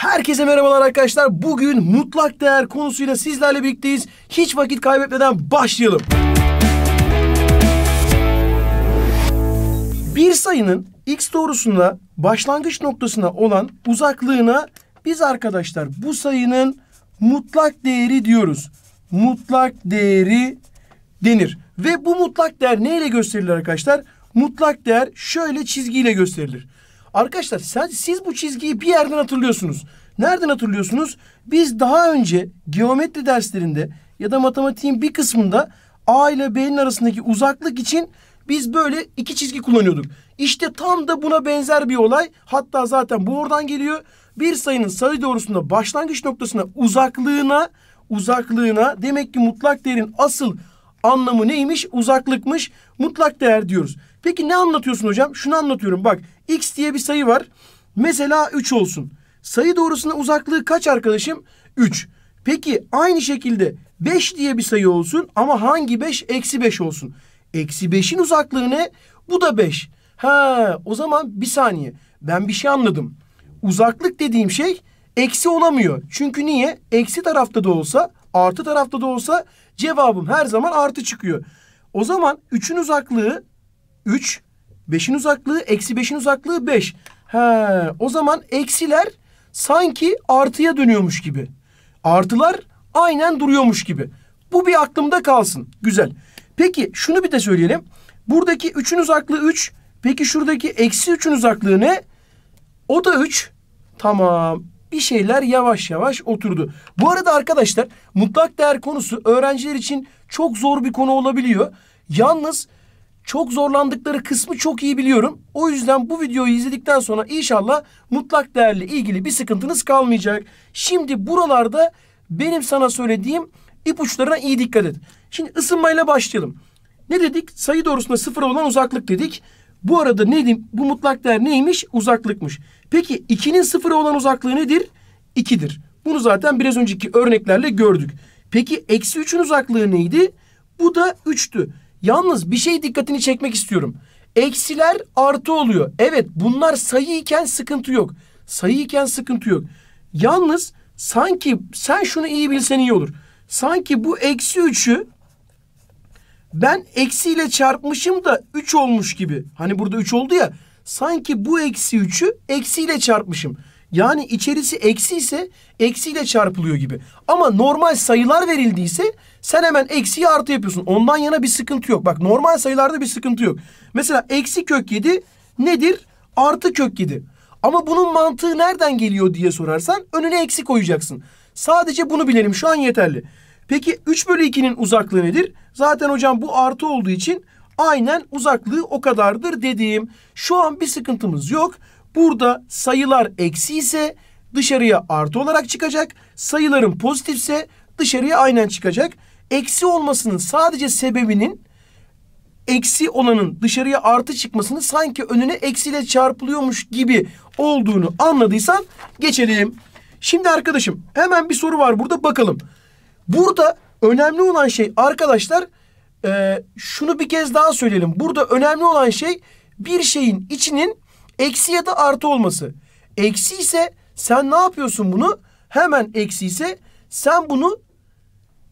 Herkese merhabalar arkadaşlar. Bugün mutlak değer konusuyla sizlerle birlikteyiz. Hiç vakit kaybetmeden başlayalım. Bir sayının x doğrusunda başlangıç noktasına olan uzaklığına biz arkadaşlar bu sayının mutlak değeri diyoruz. Mutlak değeri denir. Ve bu mutlak değer neyle gösterilir arkadaşlar? Mutlak değer şöyle çizgiyle gösterilir. Arkadaşlar siz, siz bu çizgiyi bir yerden hatırlıyorsunuz. Nereden hatırlıyorsunuz? Biz daha önce geometri derslerinde ya da matematiğin bir kısmında A ile B'nin arasındaki uzaklık için biz böyle iki çizgi kullanıyorduk. İşte tam da buna benzer bir olay. Hatta zaten bu oradan geliyor. Bir sayının sayı doğrusunda başlangıç noktasına uzaklığına uzaklığına demek ki mutlak değerin asıl anlamı neymiş? Uzaklıkmış. Mutlak değer diyoruz. Peki ne anlatıyorsun hocam? Şunu anlatıyorum bak. X diye bir sayı var. Mesela 3 olsun. Sayı doğrusuna uzaklığı kaç arkadaşım? 3. Peki aynı şekilde 5 diye bir sayı olsun ama hangi 5? Eksi 5 olsun. Eksi 5'in uzaklığı ne? Bu da 5. Ha o zaman bir saniye. Ben bir şey anladım. Uzaklık dediğim şey eksi olamıyor. Çünkü niye? Eksi tarafta da olsa artı tarafta da olsa Cevabım her zaman artı çıkıyor. O zaman 3'ün uzaklığı 3, 5'in uzaklığı eksi 5'in uzaklığı 5. He, o zaman eksiler sanki artıya dönüyormuş gibi. Artılar aynen duruyormuş gibi. Bu bir aklımda kalsın. Güzel. Peki şunu bir de söyleyelim. Buradaki 3'ün uzaklığı 3. Peki şuradaki eksi 3'ün uzaklığı ne? O da 3. Tamam bir şeyler yavaş yavaş oturdu. Bu arada arkadaşlar mutlak değer konusu öğrenciler için çok zor bir konu olabiliyor. Yalnız çok zorlandıkları kısmı çok iyi biliyorum. O yüzden bu videoyu izledikten sonra inşallah mutlak değerle ilgili bir sıkıntınız kalmayacak. Şimdi buralarda benim sana söylediğim ipuçlarına iyi dikkat et. Şimdi ısınmayla başlayalım. Ne dedik? Sayı doğrusunda sıfır olan uzaklık dedik. Bu arada ne diyeyim? Bu mutlak değer neymiş? Uzaklıkmış. Peki 2'nin sıfıra olan uzaklığı nedir? 2'dir. Bunu zaten biraz önceki örneklerle gördük. Peki eksi 3'ün uzaklığı neydi? Bu da 3'tü. Yalnız bir şey dikkatini çekmek istiyorum. Eksiler artı oluyor. Evet bunlar sayı iken sıkıntı yok. Sayı iken sıkıntı yok. Yalnız sanki sen şunu iyi bilsen iyi olur. Sanki bu eksi 3'ü ben eksiyle çarpmışım da 3 olmuş gibi. Hani burada 3 oldu ya. Sanki bu eksi 3'ü eksiyle çarpmışım. Yani içerisi eksi ise eksiyle çarpılıyor gibi. Ama normal sayılar verildiyse sen hemen eksiyi artı yapıyorsun. Ondan yana bir sıkıntı yok. Bak normal sayılarda bir sıkıntı yok. Mesela eksi kök 7 nedir? Artı kök 7. Ama bunun mantığı nereden geliyor diye sorarsan önüne eksi koyacaksın. Sadece bunu bilelim şu an yeterli. Peki 3 bölü 2'nin uzaklığı nedir? Zaten hocam bu artı olduğu için aynen uzaklığı o kadardır dediğim. Şu an bir sıkıntımız yok. Burada sayılar eksi ise dışarıya artı olarak çıkacak. Sayıların pozitifse dışarıya aynen çıkacak. Eksi olmasının sadece sebebinin eksi olanın dışarıya artı çıkmasını sanki önüne eksiyle çarpılıyormuş gibi olduğunu anladıysan geçelim. Şimdi arkadaşım hemen bir soru var burada bakalım. Burada önemli olan şey arkadaşlar e, şunu bir kez daha söyleyelim. Burada önemli olan şey bir şeyin içinin eksi ya da artı olması. Eksi ise sen ne yapıyorsun bunu? Hemen eksi ise sen bunu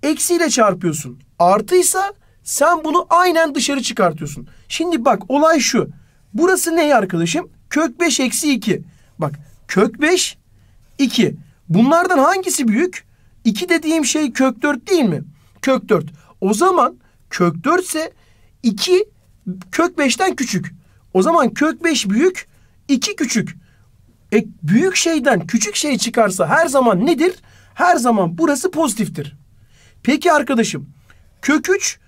eksiyle çarpıyorsun. Artıysa sen bunu aynen dışarı çıkartıyorsun. Şimdi bak olay şu. Burası ne arkadaşım? Kök 5 eksi 2. Bak kök 5 2. Bunlardan hangisi büyük? 2 dediğim şey kök 4 değil mi? Kök 4. O zaman kök 4 ise 2 kök 5'ten küçük. O zaman kök 5 büyük, 2 küçük. E, büyük şeyden küçük şey çıkarsa her zaman nedir? Her zaman burası pozitiftir. Peki arkadaşım kök 3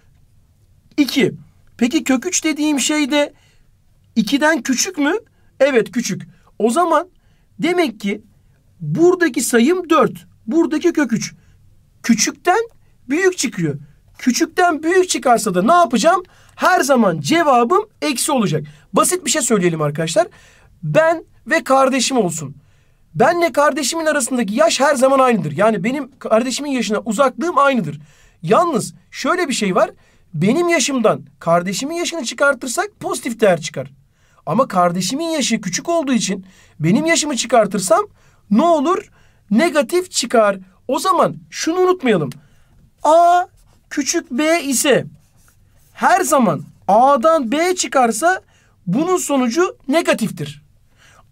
2. Peki kök 3 dediğim şey de 2'den küçük mü? Evet küçük. O zaman demek ki buradaki sayım 4. Buradaki kök 3. Küçükten büyük çıkıyor. Küçükten büyük çıkarsa da ne yapacağım? Her zaman cevabım eksi olacak. Basit bir şey söyleyelim arkadaşlar. Ben ve kardeşim olsun. Benle kardeşimin arasındaki yaş her zaman aynıdır. Yani benim kardeşimin yaşına uzaklığım aynıdır. Yalnız şöyle bir şey var. Benim yaşımdan kardeşimin yaşını çıkartırsak pozitif değer çıkar. Ama kardeşimin yaşı küçük olduğu için benim yaşımı çıkartırsam ne olur? negatif çıkar. O zaman şunu unutmayalım. A küçük b ise her zaman A'dan B çıkarsa bunun sonucu negatiftir.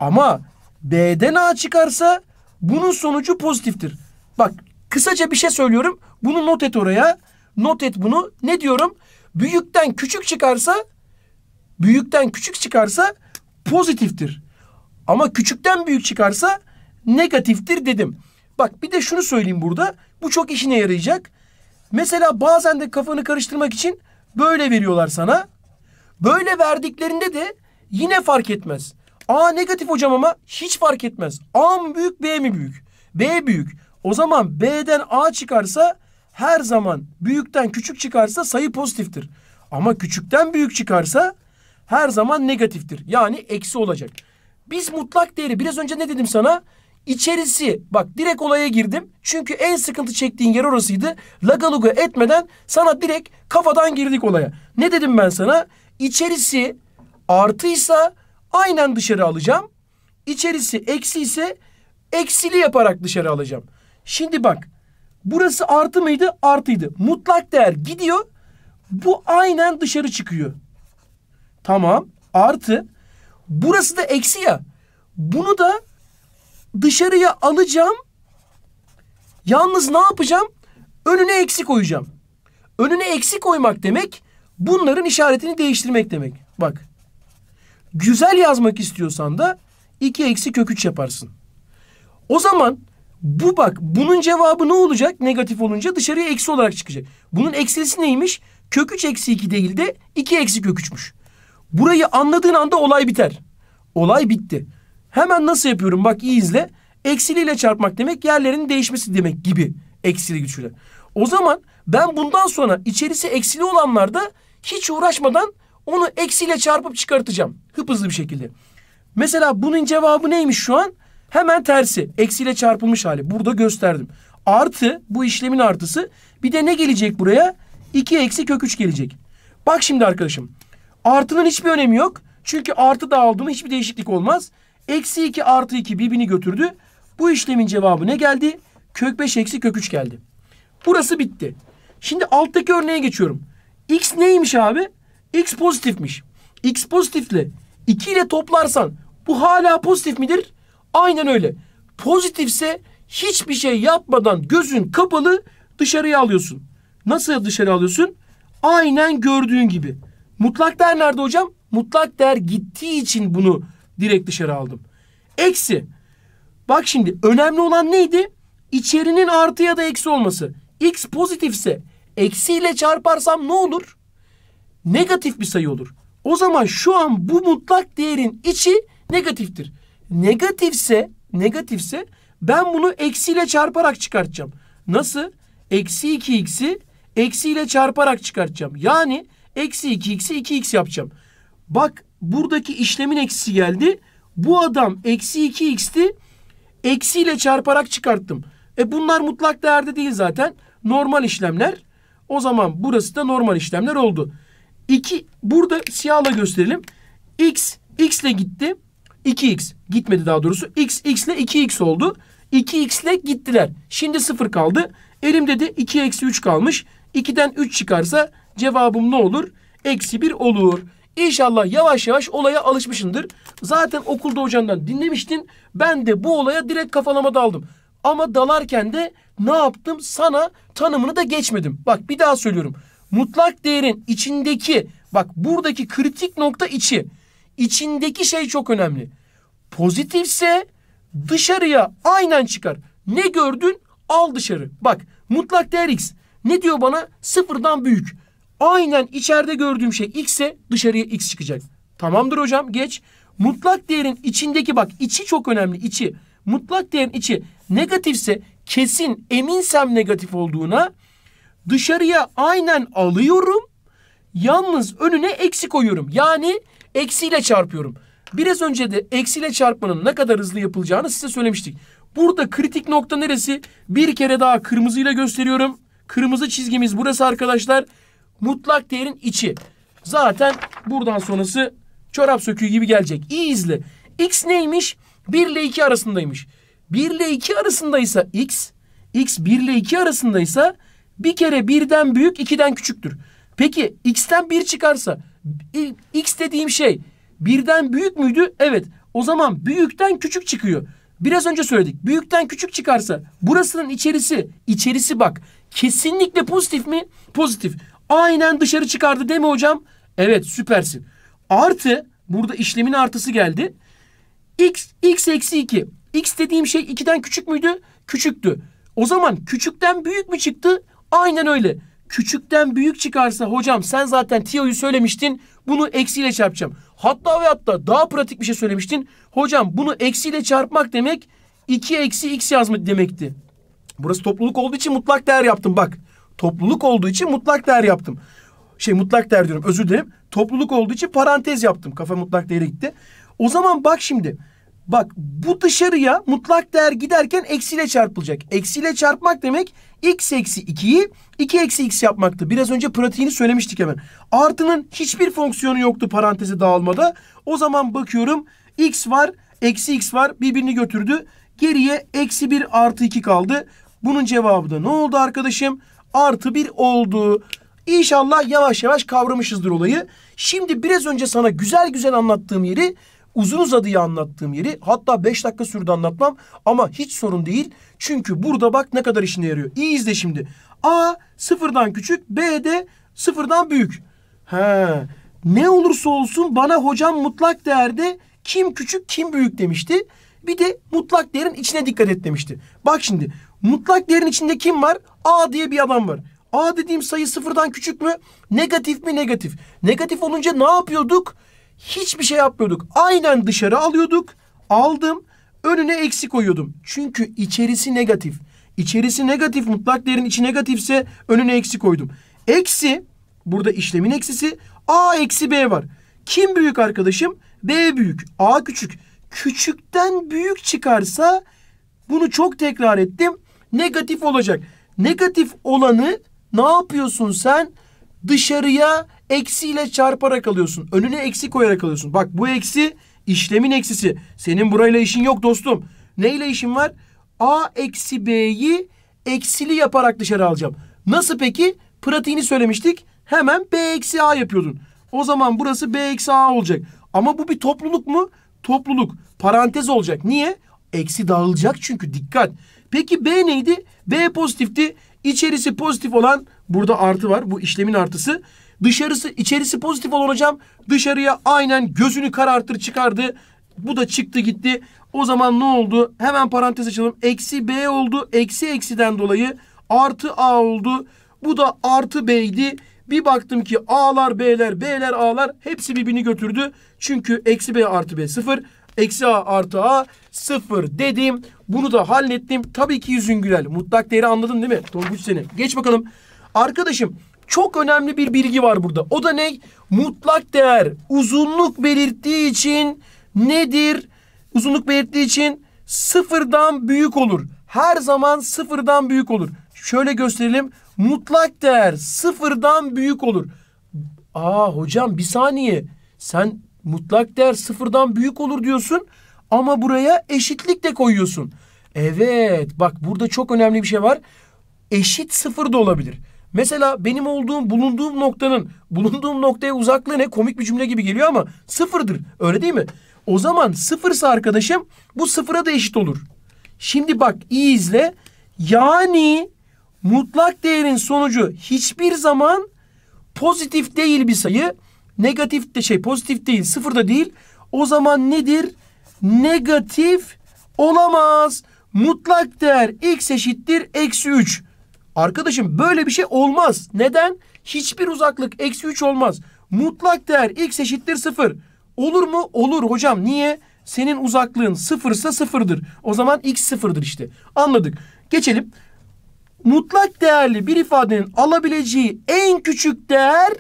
Ama B'den A çıkarsa bunun sonucu pozitiftir. Bak kısaca bir şey söylüyorum. Bunu not et oraya. Not et bunu. Ne diyorum? Büyükten küçük çıkarsa büyükten küçük çıkarsa pozitiftir. Ama küçükten büyük çıkarsa negatiftir dedim. Bak bir de şunu söyleyeyim burada. Bu çok işine yarayacak. Mesela bazen de kafanı karıştırmak için böyle veriyorlar sana. Böyle verdiklerinde de yine fark etmez. A negatif hocam ama hiç fark etmez. A mı büyük B mi büyük? B büyük. O zaman B'den A çıkarsa her zaman büyükten küçük çıkarsa sayı pozitiftir. Ama küçükten büyük çıkarsa her zaman negatiftir. Yani eksi olacak. Biz mutlak değeri biraz önce ne dedim sana? İçerisi bak direkt olaya girdim. Çünkü en sıkıntı çektiğin yer orasıydı. Lagaluga etmeden sana direkt kafadan girdik olaya. Ne dedim ben sana? İçerisi artıysa aynen dışarı alacağım. İçerisi eksi ise eksili yaparak dışarı alacağım. Şimdi bak burası artı mıydı? Artıydı. Mutlak değer gidiyor. Bu aynen dışarı çıkıyor. Tamam artı. Burası da eksi ya. Bunu da dışarıya alacağım. Yalnız ne yapacağım? Önüne eksi koyacağım. Önüne eksi koymak demek bunların işaretini değiştirmek demek. Bak. Güzel yazmak istiyorsan da 2 eksi kök 3 yaparsın. O zaman bu bak bunun cevabı ne olacak? Negatif olunca dışarıya eksi olarak çıkacak. Bunun eksilisi neymiş? Kök 3 eksi 2 değil de 2 eksi kök 3'müş. Burayı anladığın anda olay biter. Olay bitti. Hemen nasıl yapıyorum bak iyi izle. Eksiliyle çarpmak demek yerlerin değişmesi demek gibi eksili güçle. O zaman ben bundan sonra içerisi eksili olanlarda hiç uğraşmadan onu eksiyle çarpıp çıkartacağım. Hıp hızlı bir şekilde. Mesela bunun cevabı neymiş şu an? Hemen tersi. Eksiyle çarpılmış hali. Burada gösterdim. Artı bu işlemin artısı. Bir de ne gelecek buraya? 2 eksi kök 3 gelecek. Bak şimdi arkadaşım. Artının hiçbir önemi yok. Çünkü artı da dağıldığında hiçbir değişiklik olmaz. Eksi 2 artı 2 birbirini götürdü. Bu işlemin cevabı ne geldi? Kök 5 eksi kök 3 geldi. Burası bitti. Şimdi alttaki örneğe geçiyorum. X neymiş abi? X pozitifmiş. X pozitifle 2 ile toplarsan bu hala pozitif midir? Aynen öyle. Pozitifse hiçbir şey yapmadan gözün kapalı dışarıya alıyorsun. Nasıl dışarı alıyorsun? Aynen gördüğün gibi. Mutlak değer nerede hocam? Mutlak değer gittiği için bunu Direkt dışarı aldım. Eksi. Bak şimdi önemli olan neydi? İçerinin artı ya da eksi olması. X pozitifse eksiyle çarparsam ne olur? Negatif bir sayı olur. O zaman şu an bu mutlak değerin içi negatiftir. Negatifse, negatifse ben bunu eksiyle çarparak çıkartacağım. Nasıl? Eksi 2x'i eksiyle çarparak çıkartacağım. Yani eksi 2x'i 2x yapacağım. Bak Buradaki işlemin eksi geldi. Bu adam eksi 2x'ti. Eksiyle çarparak çıkarttım. E bunlar mutlak değerde değil zaten. Normal işlemler. O zaman burası da normal işlemler oldu. 2 burada siyahla gösterelim. X x ile gitti. 2x gitmedi daha doğrusu. X x ile 2x oldu. 2x ile gittiler. Şimdi 0 kaldı. Elimde de 2 eksi 3 kalmış. 2'den 3 çıkarsa cevabım ne olur? Eksi 1 olur. İnşallah yavaş yavaş olaya alışmışındır. Zaten okulda hocandan dinlemiştin. Ben de bu olaya direkt kafalama daldım. Ama dalarken de ne yaptım? Sana tanımını da geçmedim. Bak bir daha söylüyorum. Mutlak değerin içindeki bak buradaki kritik nokta içi. İçindeki şey çok önemli. Pozitifse dışarıya aynen çıkar. Ne gördün? Al dışarı. Bak mutlak değer x. Ne diyor bana? Sıfırdan büyük. Aynen içeride gördüğüm şey x'e dışarıya x çıkacak. Tamamdır hocam geç. Mutlak değerin içindeki bak içi çok önemli içi. Mutlak değerin içi negatifse kesin eminsem negatif olduğuna dışarıya aynen alıyorum. Yalnız önüne eksi koyuyorum. Yani eksiyle çarpıyorum. Biraz önce de eksiyle çarpmanın ne kadar hızlı yapılacağını size söylemiştik. Burada kritik nokta neresi? Bir kere daha kırmızıyla gösteriyorum. Kırmızı çizgimiz burası arkadaşlar. Arkadaşlar Mutlak değerin içi. Zaten buradan sonrası çorap söküğü gibi gelecek. İyi izle. X neymiş? 1 ile 2 arasındaymış. 1 ile 2 arasındaysa x, x 1 ile 2 arasındaysa bir kere 1'den büyük 2'den küçüktür. Peki x'ten 1 çıkarsa x dediğim şey 1'den büyük müydü? Evet. O zaman büyükten küçük çıkıyor. Biraz önce söyledik. Büyükten küçük çıkarsa burasının içerisi, içerisi bak kesinlikle pozitif mi? Pozitif. Aynen dışarı çıkardı değil mi hocam? Evet süpersin. Artı burada işlemin artısı geldi. X, x eksi 2. X dediğim şey 2'den küçük müydü? Küçüktü. O zaman küçükten büyük mü çıktı? Aynen öyle. Küçükten büyük çıkarsa hocam sen zaten tiyoyu söylemiştin. Bunu eksiyle çarpacağım. Hatta ve hatta daha pratik bir şey söylemiştin. Hocam bunu eksiyle çarpmak demek 2 eksi x yazmak demekti. Burası topluluk olduğu için mutlak değer yaptım bak. Topluluk olduğu için mutlak değer yaptım. Şey mutlak değer diyorum özür dilerim. Topluluk olduğu için parantez yaptım. Kafa mutlak değere gitti. O zaman bak şimdi. Bak bu dışarıya mutlak değer giderken eksiyle çarpılacak. Eksiyle çarpmak demek x eksi 2'yi 2 eksi x yapmaktı. Biraz önce pratiğini söylemiştik hemen. Artının hiçbir fonksiyonu yoktu parantezi dağılmada. O zaman bakıyorum x var eksi x var birbirini götürdü. Geriye eksi 1 artı 2 kaldı. Bunun cevabı da ne oldu arkadaşım? artı bir oldu. İnşallah yavaş yavaş kavramışızdır olayı. Şimdi biraz önce sana güzel güzel anlattığım yeri uzun uzadıya anlattığım yeri hatta beş dakika sürdü anlatmam ama hiç sorun değil. Çünkü burada bak ne kadar işine yarıyor. İyi izle şimdi. A sıfırdan küçük B de sıfırdan büyük. He. Ne olursa olsun bana hocam mutlak değerde kim küçük kim büyük demişti. Bir de mutlak değerin içine dikkat et demişti. Bak şimdi Mutlak değerin içinde kim var? A diye bir adam var. A dediğim sayı sıfırdan küçük mü? Negatif mi negatif? Negatif olunca ne yapıyorduk? Hiçbir şey yapmıyorduk. Aynen dışarı alıyorduk. Aldım. Önüne eksi koyuyordum. Çünkü içerisi negatif. İçerisi negatif. Mutlak değerin içi negatifse önüne eksi koydum. Eksi. Burada işlemin eksisi. A eksi B var. Kim büyük arkadaşım? B büyük. A küçük. Küçükten büyük çıkarsa bunu çok tekrar ettim negatif olacak. Negatif olanı ne yapıyorsun sen? Dışarıya eksiyle çarparak alıyorsun. Önüne eksi koyarak alıyorsun. Bak bu eksi işlemin eksisi. Senin burayla işin yok dostum. Neyle işin var? A eksi B'yi eksili yaparak dışarı alacağım. Nasıl peki? Pratiğini söylemiştik. Hemen B eksi A yapıyordun. O zaman burası B eksi A olacak. Ama bu bir topluluk mu? Topluluk. Parantez olacak. Niye? Eksi dağılacak çünkü dikkat. Peki B neydi? B pozitifti. İçerisi pozitif olan burada artı var. Bu işlemin artısı. Dışarısı içerisi pozitif olan hocam dışarıya aynen gözünü karartır çıkardı. Bu da çıktı gitti. O zaman ne oldu? Hemen parantez açalım. Eksi B oldu. Eksi eksiden dolayı artı A oldu. Bu da artı B'ydi. Bir baktım ki A'lar B'ler B'ler A'lar hepsi birbirini götürdü. Çünkü eksi B artı B sıfır. Eksi A artı A sıfır dedim. Bunu da hallettim. Tabii ki yüzün güler. Mutlak değeri anladın değil mi? Tonguç seni. Geç bakalım. Arkadaşım çok önemli bir bilgi var burada. O da ne? Mutlak değer uzunluk belirttiği için nedir? Uzunluk belirttiği için sıfırdan büyük olur. Her zaman sıfırdan büyük olur. Şöyle gösterelim. Mutlak değer sıfırdan büyük olur. Aa hocam bir saniye. Sen Mutlak değer sıfırdan büyük olur diyorsun ama buraya eşitlik de koyuyorsun. Evet bak burada çok önemli bir şey var. Eşit sıfır da olabilir. Mesela benim olduğum bulunduğum noktanın bulunduğum noktaya uzaklığı ne komik bir cümle gibi geliyor ama sıfırdır öyle değil mi? O zaman sıfırsa arkadaşım bu sıfıra da eşit olur. Şimdi bak iyi izle. Yani mutlak değerin sonucu hiçbir zaman pozitif değil bir sayı negatif de şey pozitif değil sıfır da değil. O zaman nedir? Negatif olamaz. Mutlak değer x eşittir eksi 3. Arkadaşım böyle bir şey olmaz. Neden? Hiçbir uzaklık eksi 3 olmaz. Mutlak değer x eşittir sıfır. Olur mu? Olur hocam. Niye? Senin uzaklığın sıfırsa sıfırdır. O zaman x sıfırdır işte. Anladık. Geçelim. Mutlak değerli bir ifadenin alabileceği en küçük değer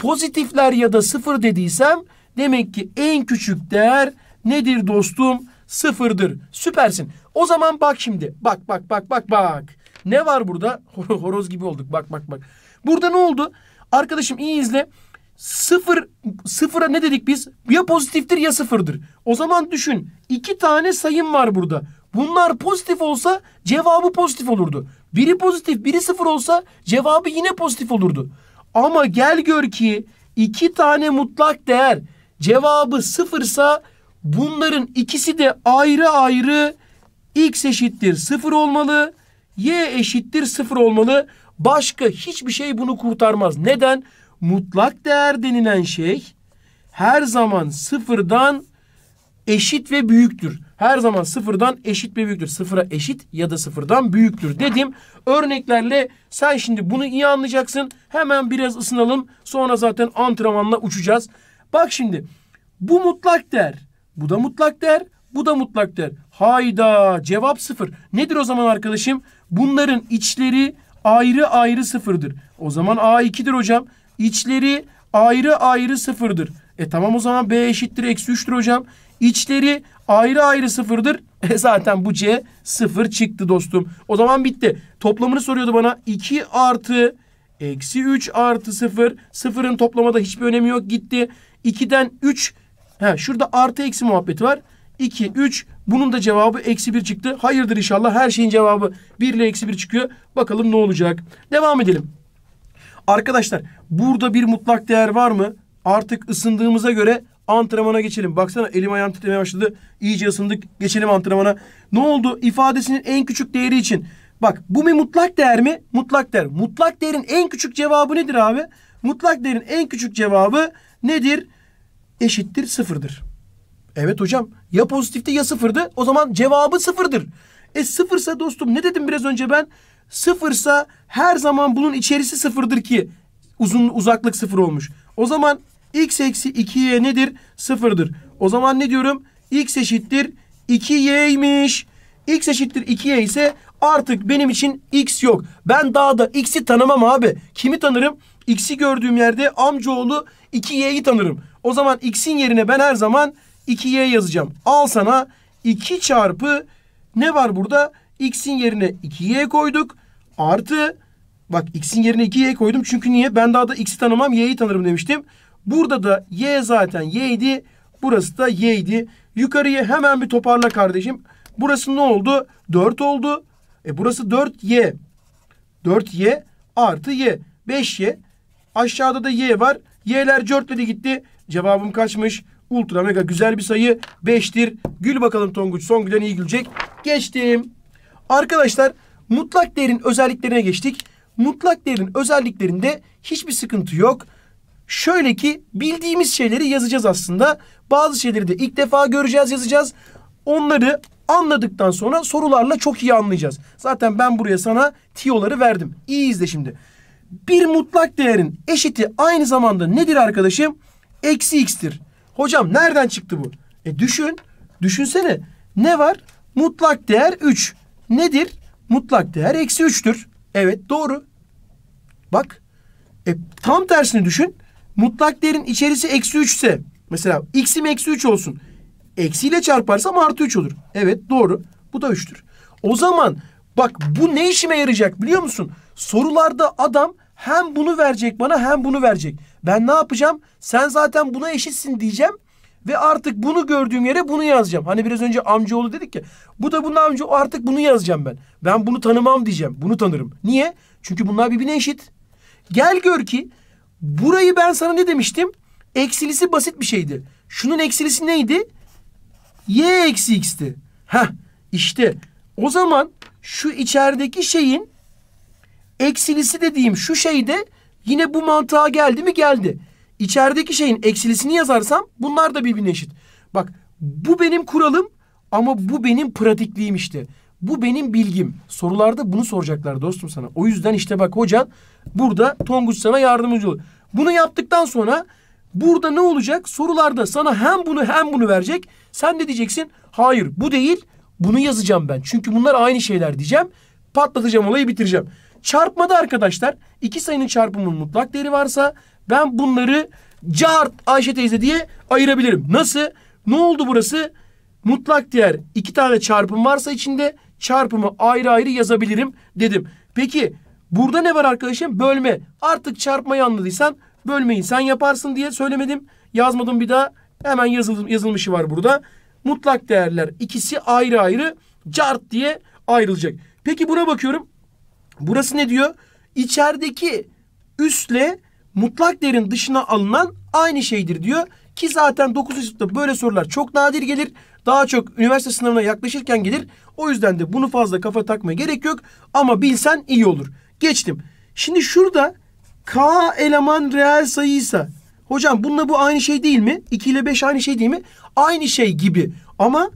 pozitifler ya da sıfır dediysem demek ki en küçük değer nedir dostum? Sıfırdır. Süpersin. O zaman bak şimdi. Bak bak bak bak bak. Ne var burada? Horoz gibi olduk. Bak bak bak. Burada ne oldu? Arkadaşım iyi izle. Sıfır, sıfıra ne dedik biz? Ya pozitiftir ya sıfırdır. O zaman düşün. iki tane sayım var burada. Bunlar pozitif olsa cevabı pozitif olurdu. Biri pozitif, biri sıfır olsa cevabı yine pozitif olurdu. Ama gel gör ki iki tane mutlak değer cevabı sıfırsa bunların ikisi de ayrı ayrı x eşittir sıfır olmalı, y eşittir sıfır olmalı. Başka hiçbir şey bunu kurtarmaz. Neden? Mutlak değer denilen şey her zaman sıfırdan eşit ve büyüktür her zaman sıfırdan eşit bir büyüktür. Sıfıra eşit ya da sıfırdan büyüktür dedim. Örneklerle sen şimdi bunu iyi anlayacaksın. Hemen biraz ısınalım. Sonra zaten antrenmanla uçacağız. Bak şimdi bu mutlak değer. Bu da mutlak değer. Bu da mutlak değer. Hayda cevap sıfır. Nedir o zaman arkadaşım? Bunların içleri ayrı ayrı sıfırdır. O zaman A2'dir hocam. İçleri ayrı ayrı sıfırdır. E tamam o zaman B eşittir eksi 3'tür hocam. İçleri ayrı ayrı sıfırdır. E zaten bu C sıfır çıktı dostum. O zaman bitti. Toplamını soruyordu bana. 2 artı eksi 3 artı 0. Sıfırın toplamada hiçbir önemi yok. Gitti. 2'den 3. Ha, şurada artı eksi muhabbeti var. 2, 3. Bunun da cevabı eksi 1 çıktı. Hayırdır inşallah. Her şeyin cevabı 1 ile eksi 1 çıkıyor. Bakalım ne olacak. Devam edelim. Arkadaşlar burada bir mutlak değer var mı? Artık ısındığımıza göre antrenmana geçelim. Baksana elim ayağım titremeye başladı. İyice ısındık. Geçelim antrenmana. Ne oldu? İfadesinin en küçük değeri için. Bak bu bir mutlak değer mi? Mutlak değer. Mutlak değerin en küçük cevabı nedir abi? Mutlak değerin en küçük cevabı nedir? Eşittir sıfırdır. Evet hocam. Ya pozitifti ya sıfırdı. O zaman cevabı sıfırdır. E sıfırsa dostum ne dedim biraz önce ben? Sıfırsa her zaman bunun içerisi sıfırdır ki uzun uzaklık sıfır olmuş. O zaman x eksi 2y nedir? Sıfırdır. O zaman ne diyorum? x eşittir 2y'ymiş. x eşittir 2y ise artık benim için x yok. Ben daha da x'i tanımam abi. Kimi tanırım? x'i gördüğüm yerde amcaoğlu 2y'yi tanırım. O zaman x'in yerine ben her zaman 2y yazacağım. Al sana 2 çarpı ne var burada? x'in yerine 2y koyduk. Artı bak x'in yerine 2y koydum. Çünkü niye? Ben daha da x'i tanımam y'yi tanırım demiştim. Burada da y zaten y'ydi. Burası da y'ydi. Yukarıya hemen bir toparla kardeşim. Burası ne oldu? 4 oldu. E burası 4y. 4y artı y. 5y. Aşağıda da y var. Y'ler cörtledi gitti. Cevabım kaçmış? Ultra mega güzel bir sayı. 5'tir. Gül bakalım Tonguç. Son gülen iyi gülecek. Geçtim. Arkadaşlar mutlak değerin özelliklerine geçtik. Mutlak değerin özelliklerinde hiçbir sıkıntı yok. Şöyle ki bildiğimiz şeyleri yazacağız aslında. Bazı şeyleri de ilk defa göreceğiz yazacağız. Onları anladıktan sonra sorularla çok iyi anlayacağız. Zaten ben buraya sana tiyoları verdim. İyi izle şimdi. Bir mutlak değerin eşiti aynı zamanda nedir arkadaşım? Eksi x'tir. Hocam nereden çıktı bu? E düşün. Düşünsene. Ne var? Mutlak değer 3. Nedir? Mutlak değer eksi 3'tür. Evet doğru. Bak. E, tam tersini düşün mutlak değerin içerisi eksi 3 ise mesela x'im eksi 3 olsun. Eksiyle çarparsam artı 3 olur. Evet doğru. Bu da 3'tür. O zaman bak bu ne işime yarayacak biliyor musun? Sorularda adam hem bunu verecek bana hem bunu verecek. Ben ne yapacağım? Sen zaten buna eşitsin diyeceğim. Ve artık bunu gördüğüm yere bunu yazacağım. Hani biraz önce amcaoğlu dedik ya. Bu da bunun amca artık bunu yazacağım ben. Ben bunu tanımam diyeceğim. Bunu tanırım. Niye? Çünkü bunlar birbirine eşit. Gel gör ki Burayı ben sana ne demiştim? Eksilisi basit bir şeydi. Şunun eksilisi neydi? Y eksi x'ti. Heh işte o zaman şu içerideki şeyin eksilisi dediğim şu şeyde yine bu mantığa geldi mi geldi. İçerideki şeyin eksilisini yazarsam bunlar da birbirine eşit. Bak bu benim kuralım ama bu benim pratikliğim işte. Bu benim bilgim. Sorularda bunu soracaklar dostum sana. O yüzden işte bak hocan Burada Tonguç sana yardımcı olur. Bunu yaptıktan sonra burada ne olacak? Sorularda sana hem bunu hem bunu verecek. Sen de diyeceksin hayır bu değil bunu yazacağım ben. Çünkü bunlar aynı şeyler diyeceğim. Patlatacağım olayı bitireceğim. Çarpmada arkadaşlar iki sayının çarpımının mutlak değeri varsa ben bunları Cart Ayşe teyze diye ayırabilirim. Nasıl? Ne oldu burası? Mutlak değer iki tane çarpım varsa içinde çarpımı ayrı ayrı yazabilirim dedim. Peki Burada ne var arkadaşım? Bölme. Artık çarpmayı anladıysan bölmeyi sen yaparsın diye söylemedim. Yazmadım bir daha. Hemen yazıl yazılmışı var burada. Mutlak değerler ikisi ayrı ayrı cart diye ayrılacak. Peki buna bakıyorum. Burası ne diyor? İçerideki üstle mutlak değerin dışına alınan aynı şeydir diyor. Ki zaten 9. sınıfta böyle sorular çok nadir gelir. Daha çok üniversite sınavına yaklaşırken gelir. O yüzden de bunu fazla kafa takmaya gerek yok. Ama bilsen iyi olur. Geçtim. Şimdi şurada K eleman reel sayıysa hocam bununla bu aynı şey değil mi? 2 ile 5 aynı şey değil mi? Aynı şey gibi. Ama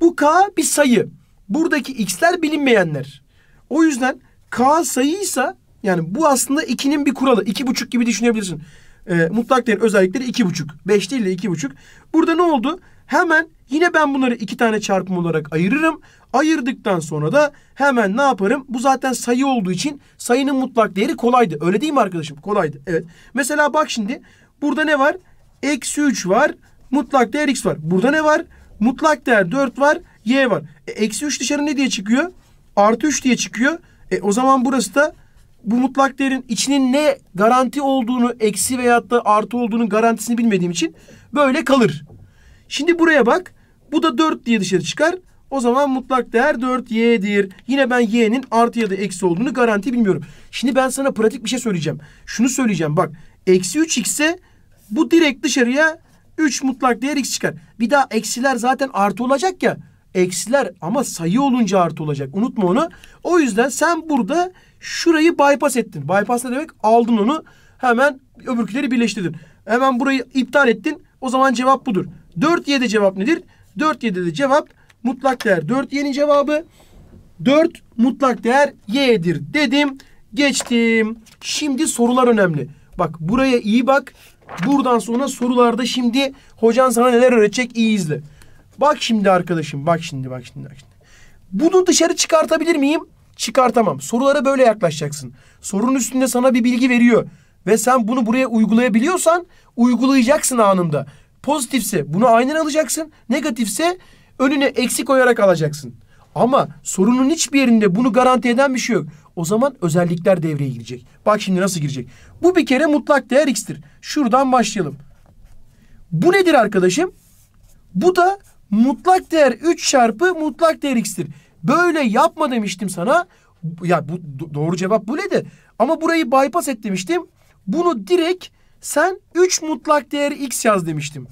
bu K bir sayı. Buradaki x'ler bilinmeyenler. O yüzden K sayıysa yani bu aslında 2'nin bir kuralı. 2,5 gibi düşünebilirsin. E, mutlak değerin özellikleri 2,5. 5 değil de 2,5. Burada ne oldu? Hemen yine ben bunları iki tane çarpım olarak ayırırım. Ayırdıktan sonra da hemen ne yaparım? Bu zaten sayı olduğu için sayının mutlak değeri kolaydı. Öyle değil mi arkadaşım? Kolaydı. Evet. Mesela bak şimdi burada ne var? Eksi 3 var. Mutlak değer x var. Burada ne var? Mutlak değer 4 var. Y var. E, eksi 3 dışarı ne diye çıkıyor? Artı 3 diye çıkıyor. E, o zaman burası da bu mutlak değerin içinin ne garanti olduğunu eksi veyahut da artı olduğunu garantisini bilmediğim için böyle kalır. Şimdi buraya bak. Bu da 4 diye dışarı çıkar. O zaman mutlak değer 4y'dir. Yine ben y'nin artı ya da eksi olduğunu garanti bilmiyorum. Şimdi ben sana pratik bir şey söyleyeceğim. Şunu söyleyeceğim bak. Eksi 3x ise bu direkt dışarıya 3 mutlak değer x çıkar. Bir daha eksiler zaten artı olacak ya. Eksiler ama sayı olunca artı olacak. Unutma onu. O yüzden sen burada şurayı bypass ettin. Bypass ne demek? Aldın onu. Hemen öbürküleri birleştirdin. Hemen burayı iptal ettin. O zaman cevap budur. 4 y cevap nedir? 4 y de cevap mutlak değer 4 y'nin cevabı. 4 mutlak değer y'dir dedim. Geçtim. Şimdi sorular önemli. Bak buraya iyi bak. Buradan sonra sorularda şimdi hocan sana neler öğretecek iyi izle. Bak şimdi arkadaşım bak şimdi bak şimdi bak şimdi. Bunu dışarı çıkartabilir miyim? Çıkartamam. Sorulara böyle yaklaşacaksın. Sorunun üstünde sana bir bilgi veriyor. Ve sen bunu buraya uygulayabiliyorsan uygulayacaksın anında. Pozitifse bunu aynen alacaksın. Negatifse önüne eksi koyarak alacaksın. Ama sorunun hiçbir yerinde bunu garanti eden bir şey yok. O zaman özellikler devreye girecek. Bak şimdi nasıl girecek. Bu bir kere mutlak değer x'tir. Şuradan başlayalım. Bu nedir arkadaşım? Bu da mutlak değer 3 çarpı mutlak değer x'tir. Böyle yapma demiştim sana. Ya bu doğru cevap bu neydi? Ama burayı bypass et demiştim. Bunu direkt sen 3 mutlak değer x yaz demiştim.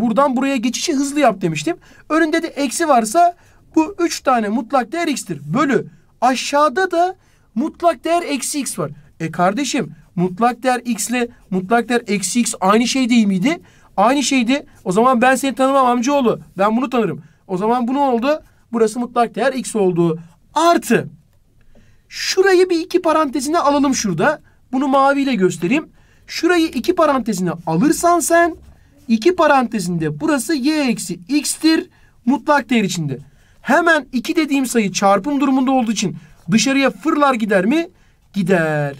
Buradan buraya geçişi hızlı yap demiştim. Önünde de eksi varsa bu üç tane mutlak değer x'tir. Bölü aşağıda da mutlak değer eksi x var. E kardeşim mutlak değer x ile mutlak değer eksi x aynı şey değil miydi? Aynı şeydi. O zaman ben seni tanımam amcaoğlu. Ben bunu tanırım. O zaman bu ne oldu? Burası mutlak değer x oldu. Artı. Şurayı bir iki parantezine alalım şurada. Bunu maviyle göstereyim. Şurayı iki parantezine alırsan sen 2 parantezinde burası y eksi x'tir mutlak değer içinde. Hemen 2 dediğim sayı çarpım durumunda olduğu için dışarıya fırlar gider mi? Gider.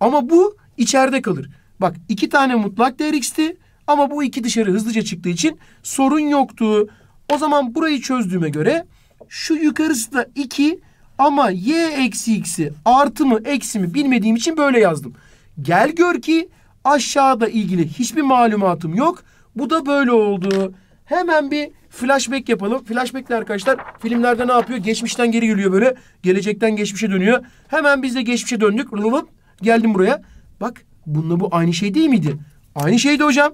Ama bu içeride kalır. Bak iki tane mutlak değer x'ti ama bu iki dışarı hızlıca çıktığı için sorun yoktu. O zaman burayı çözdüğüme göre şu yukarısı da 2 ama y eksi x'i artı mı eksi mi bilmediğim için böyle yazdım. Gel gör ki aşağıda ilgili hiçbir malumatım yok. Bu da böyle oldu. Hemen bir flashback yapalım. Flashback arkadaşlar filmlerde ne yapıyor? Geçmişten geri geliyor böyle. Gelecekten geçmişe dönüyor. Hemen biz de geçmişe döndük. Rılıp geldim buraya. Bak bununla bu aynı şey değil miydi? Aynı şeydi hocam.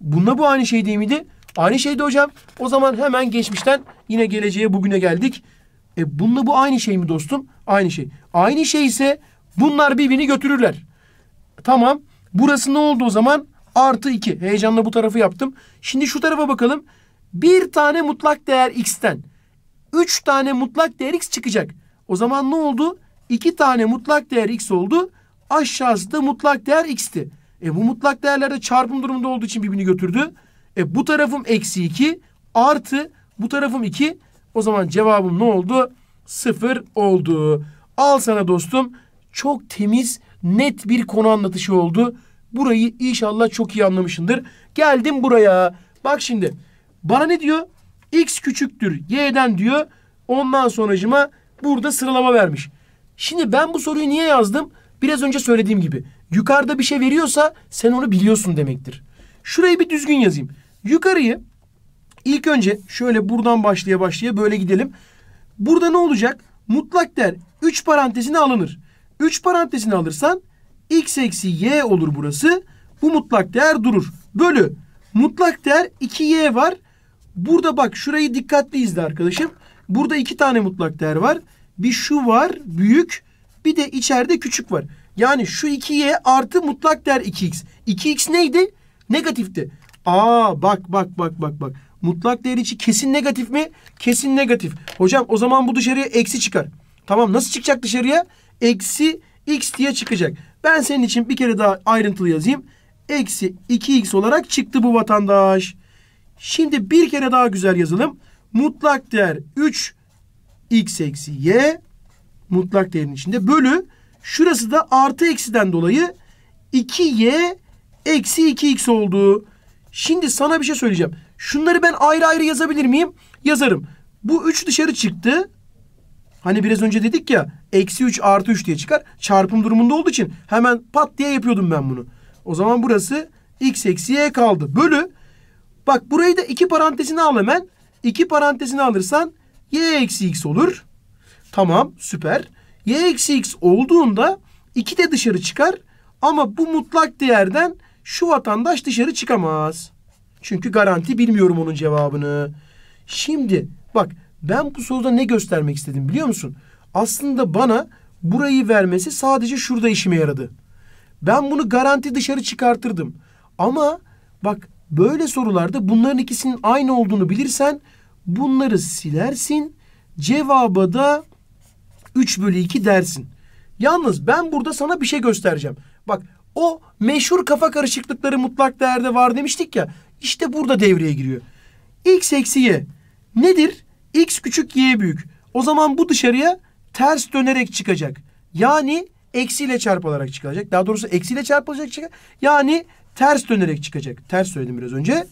Bununla bu aynı şey değil miydi? Aynı şeydi hocam. O zaman hemen geçmişten yine geleceğe bugüne geldik. E bununla bu aynı şey mi dostum? Aynı şey. Aynı şey ise bunlar birbirini götürürler. Tamam. Burası ne oldu o zaman? artı 2. Heyecanla bu tarafı yaptım. Şimdi şu tarafa bakalım. Bir tane mutlak değer x'ten. Üç tane mutlak değer x çıkacak. O zaman ne oldu? İki tane mutlak değer x oldu. Aşağısı da mutlak değer x'ti. E bu mutlak değerlerde çarpım durumunda olduğu için birbirini götürdü. E bu tarafım eksi 2 artı bu tarafım 2. O zaman cevabım ne oldu? 0 oldu. Al sana dostum çok temiz net bir konu anlatışı oldu. Burayı inşallah çok iyi anlamışındır. Geldim buraya. Bak şimdi bana ne diyor? X küçüktür y'den diyor. Ondan sonracıma burada sıralama vermiş. Şimdi ben bu soruyu niye yazdım? Biraz önce söylediğim gibi. Yukarıda bir şey veriyorsa sen onu biliyorsun demektir. Şurayı bir düzgün yazayım. Yukarıyı ilk önce şöyle buradan başlaya başlaya böyle gidelim. Burada ne olacak? Mutlak değer 3 parantezine alınır. 3 parantezine alırsan x eksi y olur burası. Bu mutlak değer durur. Bölü mutlak değer 2y var. Burada bak şurayı dikkatli izle arkadaşım. Burada iki tane mutlak değer var. Bir şu var büyük bir de içeride küçük var. Yani şu 2y artı mutlak değer 2x. 2x neydi? Negatifti. Aa bak bak bak bak bak. Mutlak değer içi kesin negatif mi? Kesin negatif. Hocam o zaman bu dışarıya eksi çıkar. Tamam nasıl çıkacak dışarıya? Eksi x diye çıkacak. Ben senin için bir kere daha ayrıntılı yazayım. Eksi 2x olarak çıktı bu vatandaş. Şimdi bir kere daha güzel yazalım. Mutlak değer 3 x eksi y mutlak değerin içinde bölü şurası da artı eksiden dolayı 2y eksi 2x oldu. Şimdi sana bir şey söyleyeceğim. Şunları ben ayrı ayrı yazabilir miyim? Yazarım. Bu 3 dışarı çıktı. Hani biraz önce dedik ya eksi 3 artı 3 diye çıkar. Çarpım durumunda olduğu için hemen pat diye yapıyordum ben bunu. O zaman burası x eksi y kaldı. Bölü. Bak burayı da iki parantezine al hemen. İki parantezine alırsan y eksi x olur. Tamam süper. y eksi x olduğunda 2 de dışarı çıkar. Ama bu mutlak değerden şu vatandaş dışarı çıkamaz. Çünkü garanti bilmiyorum onun cevabını. Şimdi bak ben bu soruda ne göstermek istedim biliyor musun? Aslında bana burayı vermesi sadece şurada işime yaradı. Ben bunu garanti dışarı çıkartırdım. Ama bak böyle sorularda bunların ikisinin aynı olduğunu bilirsen bunları silersin. Cevaba da 3 bölü 2 dersin. Yalnız ben burada sana bir şey göstereceğim. Bak o meşhur kafa karışıklıkları mutlak değerde var demiştik ya. İşte burada devreye giriyor. X eksi y nedir? x küçük y büyük. O zaman bu dışarıya ters dönerek çıkacak. Yani eksiyle çarpılarak çıkacak. Daha doğrusu eksiyle çarpılacak çıkacak. Yani ters dönerek çıkacak. Ters söyledim biraz önce.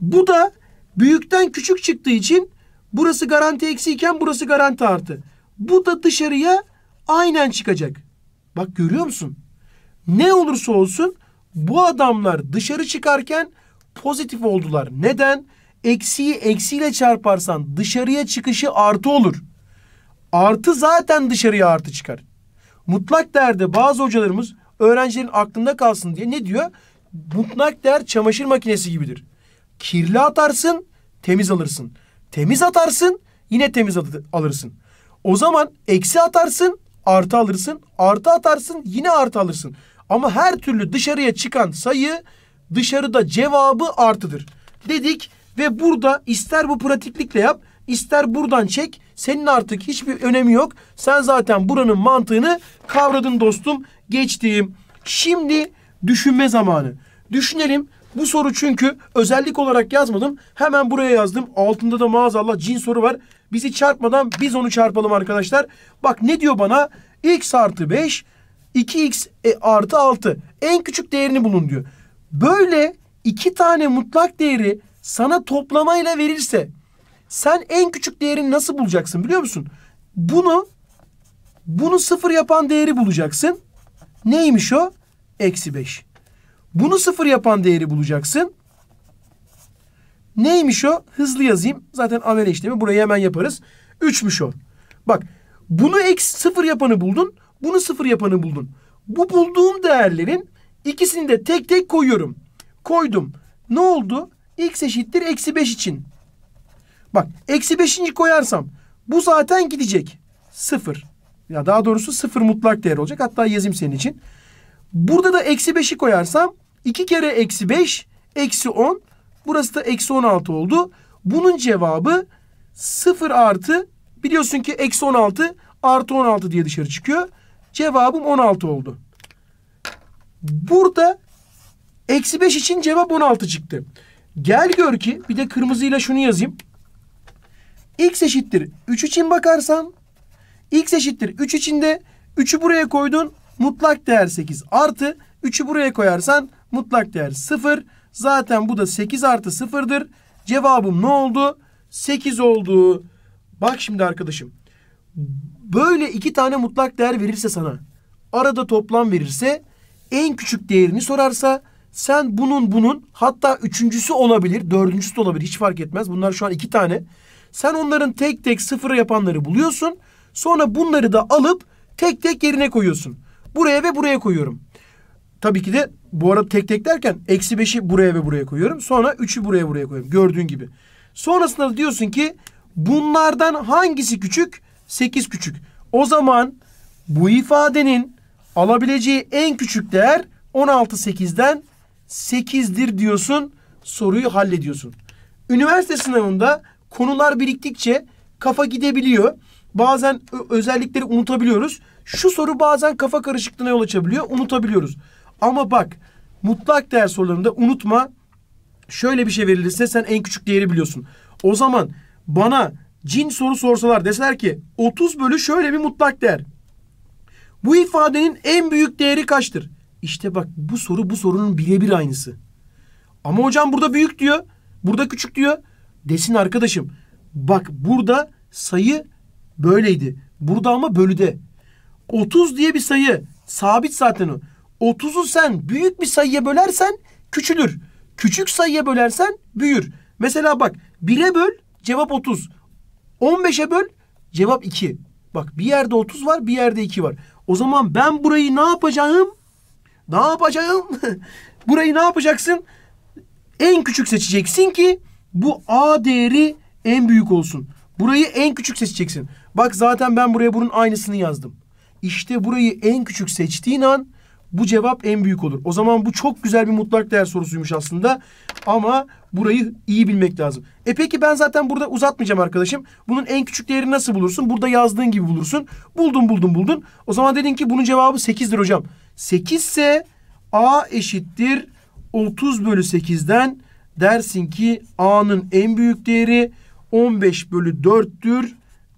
Bu da büyükten küçük çıktığı için burası garanti eksi iken burası garanti artı. Bu da dışarıya aynen çıkacak. Bak görüyor musun? Ne olursa olsun bu adamlar dışarı çıkarken pozitif oldular. Neden? eksiyi eksiyle çarparsan dışarıya çıkışı artı olur. Artı zaten dışarıya artı çıkar. Mutlak değerde bazı hocalarımız öğrencilerin aklında kalsın diye ne diyor? Mutlak değer çamaşır makinesi gibidir. Kirli atarsın, temiz alırsın. Temiz atarsın, yine temiz alırsın. O zaman eksi atarsın, artı alırsın. Artı atarsın, yine artı alırsın. Ama her türlü dışarıya çıkan sayı dışarıda cevabı artıdır. Dedik ve burada ister bu pratiklikle yap, ister buradan çek. Senin artık hiçbir önemi yok. Sen zaten buranın mantığını kavradın dostum. Geçtiğim. Şimdi düşünme zamanı. Düşünelim. Bu soru çünkü özellik olarak yazmadım. Hemen buraya yazdım. Altında da maazallah cin soru var. Bizi çarpmadan biz onu çarpalım arkadaşlar. Bak ne diyor bana? x artı 5, 2x e, artı 6. En küçük değerini bulun diyor. Böyle iki tane mutlak değeri sana toplamayla verirse sen en küçük değerini nasıl bulacaksın biliyor musun? Bunu bunu sıfır yapan değeri bulacaksın. Neymiş o? Eksi beş. Bunu sıfır yapan değeri bulacaksın. Neymiş o? Hızlı yazayım. Zaten amele işlemi. Burayı hemen yaparız. Üçmüş o. Bak bunu eksi sıfır yapanı buldun. Bunu sıfır yapanı buldun. Bu bulduğum değerlerin ikisini de tek tek koyuyorum. Koydum. Ne oldu? x eşittir eksi 5 için. Bak eksi 5. koyarsam bu zaten gidecek. 0. Ya daha doğrusu 0 mutlak değer olacak. Hatta yazayım senin için. Burada da eksi 5'i koyarsam 2 kere eksi 5 eksi 10. Burası da eksi 16 oldu. Bunun cevabı 0 artı biliyorsun ki eksi 16 artı 16 diye dışarı çıkıyor. Cevabım 16 oldu. Burada eksi 5 için cevap 16 çıktı. Gel gör ki bir de kırmızıyla şunu yazayım. X eşittir 3 için bakarsan X eşittir 3 içinde 3'ü buraya koydun mutlak değer 8 artı 3'ü buraya koyarsan mutlak değer 0. Zaten bu da 8 artı 0'dır. Cevabım ne oldu? 8 oldu. Bak şimdi arkadaşım. Böyle iki tane mutlak değer verirse sana arada toplam verirse en küçük değerini sorarsa sen bunun bunun hatta üçüncüsü olabilir, dördüncüsü de olabilir hiç fark etmez. Bunlar şu an iki tane. Sen onların tek tek sıfırı yapanları buluyorsun. Sonra bunları da alıp tek tek yerine koyuyorsun. Buraya ve buraya koyuyorum. Tabii ki de bu arada tek tek derken eksi beşi buraya ve buraya koyuyorum. Sonra üçü buraya buraya koyuyorum. Gördüğün gibi. Sonrasında da diyorsun ki bunlardan hangisi küçük? Sekiz küçük. O zaman bu ifadenin alabileceği en küçük değer 16 8'den 8'dir diyorsun. Soruyu hallediyorsun. Üniversite sınavında konular biriktikçe kafa gidebiliyor. Bazen özellikleri unutabiliyoruz. Şu soru bazen kafa karışıklığına yol açabiliyor. Unutabiliyoruz. Ama bak mutlak değer sorularında unutma. Şöyle bir şey verilirse sen en küçük değeri biliyorsun. O zaman bana cin soru sorsalar deseler ki 30 bölü şöyle bir mutlak değer. Bu ifadenin en büyük değeri kaçtır? İşte bak bu soru bu sorunun birebir aynısı. Ama hocam burada büyük diyor. Burada küçük diyor. Desin arkadaşım. Bak burada sayı böyleydi. Burada ama bölüde. 30 diye bir sayı. Sabit zaten o. 30'u sen büyük bir sayıya bölersen küçülür. Küçük sayıya bölersen büyür. Mesela bak 1'e böl cevap 30. 15'e böl cevap 2. Bak bir yerde 30 var bir yerde 2 var. O zaman ben burayı ne yapacağım? Ne yapacağım? Burayı ne yapacaksın? En küçük seçeceksin ki bu A değeri en büyük olsun. Burayı en küçük seçeceksin. Bak zaten ben buraya bunun aynısını yazdım. İşte burayı en küçük seçtiğin an bu cevap en büyük olur. O zaman bu çok güzel bir mutlak değer sorusuymuş aslında. Ama burayı iyi bilmek lazım. E peki ben zaten burada uzatmayacağım arkadaşım. Bunun en küçük değeri nasıl bulursun? Burada yazdığın gibi bulursun. Buldun buldun buldun. O zaman dedin ki bunun cevabı 8'dir hocam. 8 ise A eşittir 30 bölü 8'den dersin ki A'nın en büyük değeri 15 bölü 4'tür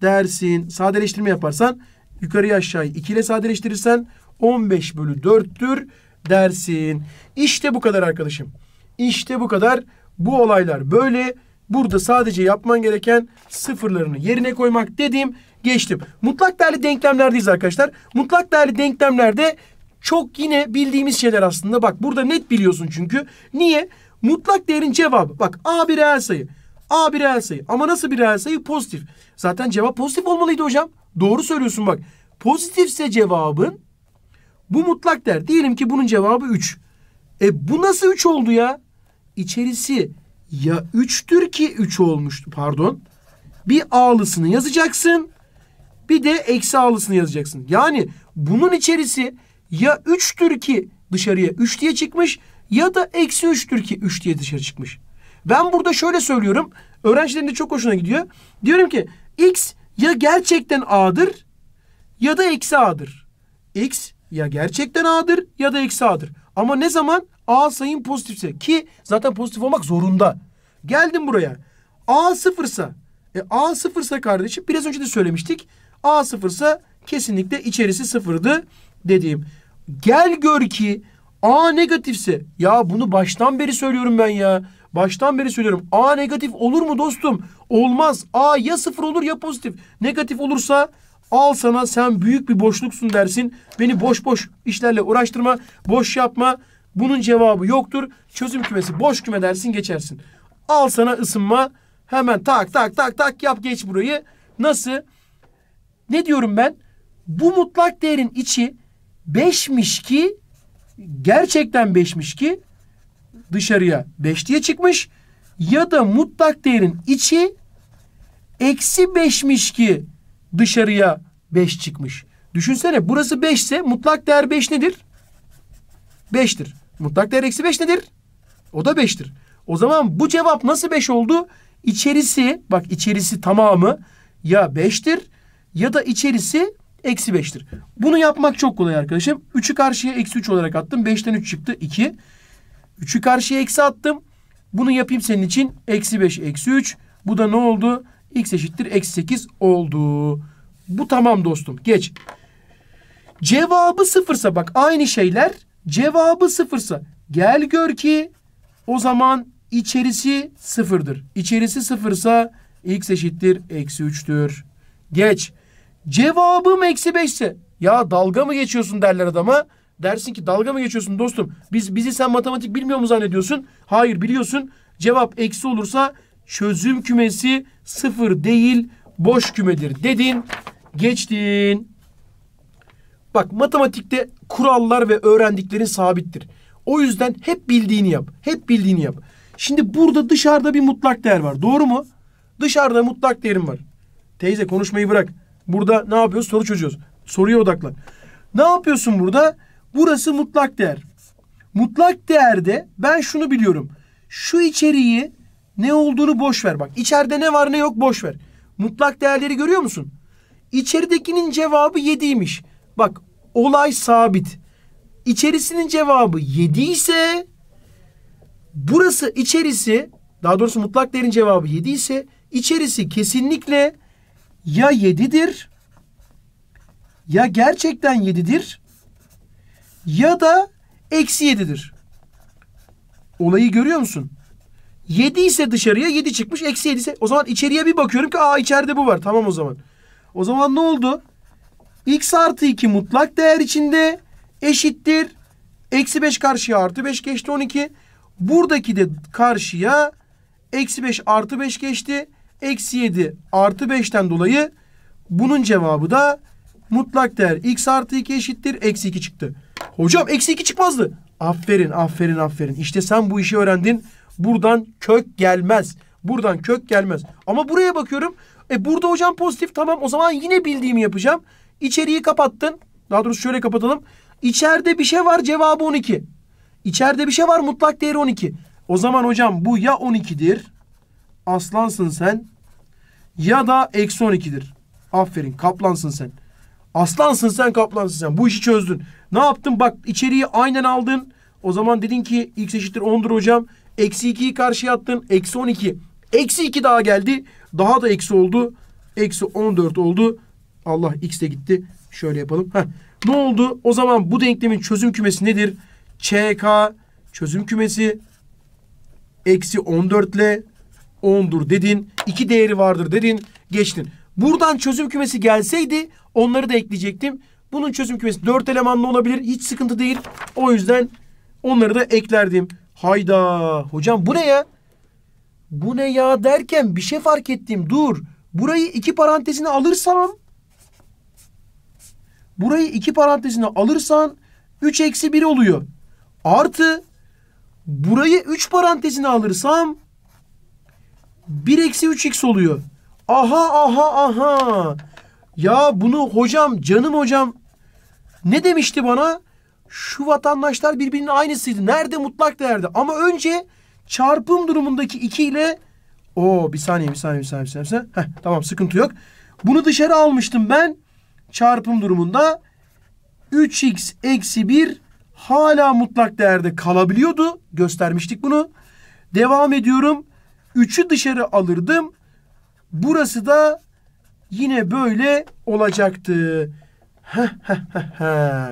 dersin. Sadeleştirme yaparsan yukarıya aşağıyı 2 ile sadeleştirirsen 15 bölü 4'tür dersin. İşte bu kadar arkadaşım. İşte bu kadar. Bu olaylar böyle. Burada sadece yapman gereken sıfırlarını yerine koymak dediğim geçtim. Mutlak değerli denklemlerdeyiz arkadaşlar. Mutlak değerli denklemlerde çok yine bildiğimiz şeyler aslında. Bak burada net biliyorsun çünkü. Niye? Mutlak değerin cevabı. Bak A bir reel sayı. A bir reel sayı. Ama nasıl bir reel sayı? Pozitif. Zaten cevap pozitif olmalıydı hocam. Doğru söylüyorsun bak. Pozitifse cevabın bu mutlak değer. Diyelim ki bunun cevabı 3. E bu nasıl 3 oldu ya? İçerisi ya 3'tür ki 3 olmuştu pardon. Bir ağlısını yazacaksın. Bir de eksi ağlısını yazacaksın. Yani bunun içerisi ya 3'tür ki dışarıya 3 diye çıkmış ya da eksi 3'tür ki 3 diye dışarı çıkmış. Ben burada şöyle söylüyorum. Öğrencilerin de çok hoşuna gidiyor. Diyorum ki x ya gerçekten a'dır ya da eksi a'dır. x ya gerçekten A'dır ya da eksi A'dır. Ama ne zaman A sayım pozitifse ki zaten pozitif olmak zorunda. Geldim buraya. A sıfırsa e, A sıfırsa kardeşim biraz önce de söylemiştik. A sıfırsa kesinlikle içerisi sıfırdı dediğim. Gel gör ki A negatifse ya bunu baştan beri söylüyorum ben ya. Baştan beri söylüyorum. A negatif olur mu dostum? Olmaz. A ya sıfır olur ya pozitif. Negatif olursa Al sana sen büyük bir boşluksun dersin. Beni boş boş işlerle uğraştırma. Boş yapma. Bunun cevabı yoktur. Çözüm kümesi boş küme dersin geçersin. Al sana ısınma. Hemen tak tak tak tak yap geç burayı. Nasıl? Ne diyorum ben? Bu mutlak değerin içi beşmiş ki gerçekten beşmiş ki dışarıya beş diye çıkmış. Ya da mutlak değerin içi eksi beşmiş ki dışarıya 5 çıkmış. Düşünsene burası 5 ise mutlak değer 5 nedir? 5'tir. Mutlak değer eksi 5 nedir? O da 5'tir. O zaman bu cevap nasıl 5 oldu? İçerisi bak içerisi tamamı ya 5'tir ya da içerisi eksi 5'tir. Bunu yapmak çok kolay arkadaşım. 3'ü karşıya eksi 3 olarak attım. 5'ten 3 çıktı 2. 3'ü karşıya eksi attım. Bunu yapayım senin için. Eksi 5 eksi 3. Bu da ne oldu? x eşittir eksi 8 oldu. Bu tamam dostum. Geç. Cevabı sıfırsa bak aynı şeyler cevabı sıfırsa gel gör ki o zaman içerisi sıfırdır. İçerisi sıfırsa x eşittir eksi 3'tür. Geç. Cevabım eksi 5 ise ya dalga mı geçiyorsun derler adama. Dersin ki dalga mı geçiyorsun dostum? Biz bizi sen matematik bilmiyor mu zannediyorsun? Hayır biliyorsun. Cevap eksi olursa çözüm kümesi sıfır değil boş kümedir dedin. Geçtin. Bak matematikte kurallar ve öğrendiklerin sabittir. O yüzden hep bildiğini yap. Hep bildiğini yap. Şimdi burada dışarıda bir mutlak değer var. Doğru mu? Dışarıda mutlak değerim var. Teyze konuşmayı bırak. Burada ne yapıyoruz? Soru çözüyoruz. Soruya odaklan. Ne yapıyorsun burada? Burası mutlak değer. Mutlak değerde ben şunu biliyorum. Şu içeriği ne olduğunu boş ver bak. İçeride ne var ne yok boş ver. Mutlak değerleri görüyor musun? İçeridekinin cevabı 7'ymiş. Bak olay sabit. İçerisinin cevabı 7 ise burası içerisi daha doğrusu mutlak değerin cevabı 7 ise içerisi kesinlikle ya 7'dir ya gerçekten 7'dir ya da eksi 7'dir. Olayı görüyor musun? 7 ise dışarıya 7 çıkmış. Eksi 7 ise o zaman içeriye bir bakıyorum ki aa içeride bu var. Tamam o zaman. O zaman ne oldu? X artı 2 mutlak değer içinde eşittir. Eksi 5 karşıya artı 5 geçti 12. Buradaki de karşıya eksi 5 artı 5 geçti. Eksi 7 artı 5'ten dolayı bunun cevabı da mutlak değer x artı 2 eşittir. Eksi 2 çıktı. Hocam eksi 2 çıkmazdı. Aferin aferin aferin. İşte sen bu işi öğrendin. Buradan kök gelmez. Buradan kök gelmez. Ama buraya bakıyorum. E burada hocam pozitif tamam o zaman yine bildiğimi yapacağım. İçeriği kapattın. Daha doğrusu şöyle kapatalım. İçeride bir şey var cevabı 12. İçeride bir şey var mutlak değeri 12. O zaman hocam bu ya 12'dir. Aslansın sen. Ya da eksi 12'dir. Aferin kaplansın sen. Aslansın sen kaplansın sen. Bu işi çözdün. Ne yaptın? Bak içeriği aynen aldın. O zaman dedin ki x eşittir 10'dur hocam. Eksi 2'yi karşıya attın. Eksi 12. Eksi 2 daha geldi. Daha da eksi oldu. Eksi 14 oldu. Allah x de gitti. Şöyle yapalım. Heh. Ne oldu? O zaman bu denklemin çözüm kümesi nedir? ÇK çözüm kümesi eksi 14 ile 10'dur dedin. İki değeri vardır dedin. Geçtin. Buradan çözüm kümesi gelseydi onları da ekleyecektim. Bunun çözüm kümesi 4 elemanlı olabilir. Hiç sıkıntı değil. O yüzden onları da eklerdim. Hayda hocam bu ne ya? Bu ne ya derken bir şey fark ettim. Dur. Burayı iki parantezine alırsam burayı iki parantezine alırsan 3 eksi 1 oluyor. Artı burayı 3 parantezine alırsam 1 eksi 3 x oluyor. Aha aha aha. Ya bunu hocam canım hocam ne demişti bana? şu vatandaşlar birbirinin aynısıydı. Nerede mutlak değerdi? Ama önce çarpım durumundaki 2 ile o bir saniye bir saniye bir saniye bir saniye. Bir saniye. Heh, tamam sıkıntı yok. Bunu dışarı almıştım ben. Çarpım durumunda 3x eksi 1 hala mutlak değerde kalabiliyordu. Göstermiştik bunu. Devam ediyorum. 3'ü dışarı alırdım. Burası da yine böyle olacaktı. Heh, heh, heh, heh.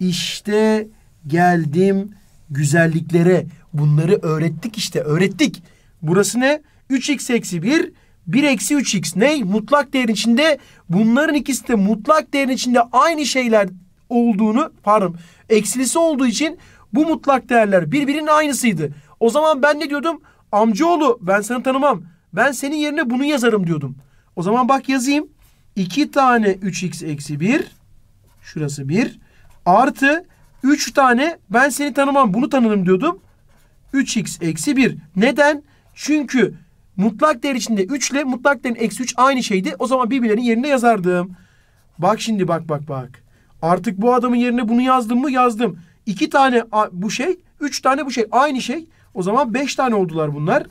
İşte geldim güzelliklere. Bunları öğrettik işte öğrettik. Burası ne? 3x eksi 1, 1 eksi 3x ne? Mutlak değerin içinde bunların ikisi de mutlak değerin içinde aynı şeyler olduğunu pardon eksilisi olduğu için bu mutlak değerler birbirinin aynısıydı. O zaman ben ne diyordum? Amcaoğlu ben seni tanımam. Ben senin yerine bunu yazarım diyordum. O zaman bak yazayım. 2 tane 3x eksi 1. Şurası 1. Artı 3 tane ben seni tanımam bunu tanırım diyordum. 3x eksi 1. Neden? Çünkü mutlak değer içinde 3 ile mutlak değerin eksi 3 aynı şeydi. O zaman birbirlerinin yerine yazardım. Bak şimdi bak bak bak. Artık bu adamın yerine bunu yazdım mı yazdım. İki tane bu şey, üç tane bu şey. Aynı şey. O zaman beş tane oldular bunlar.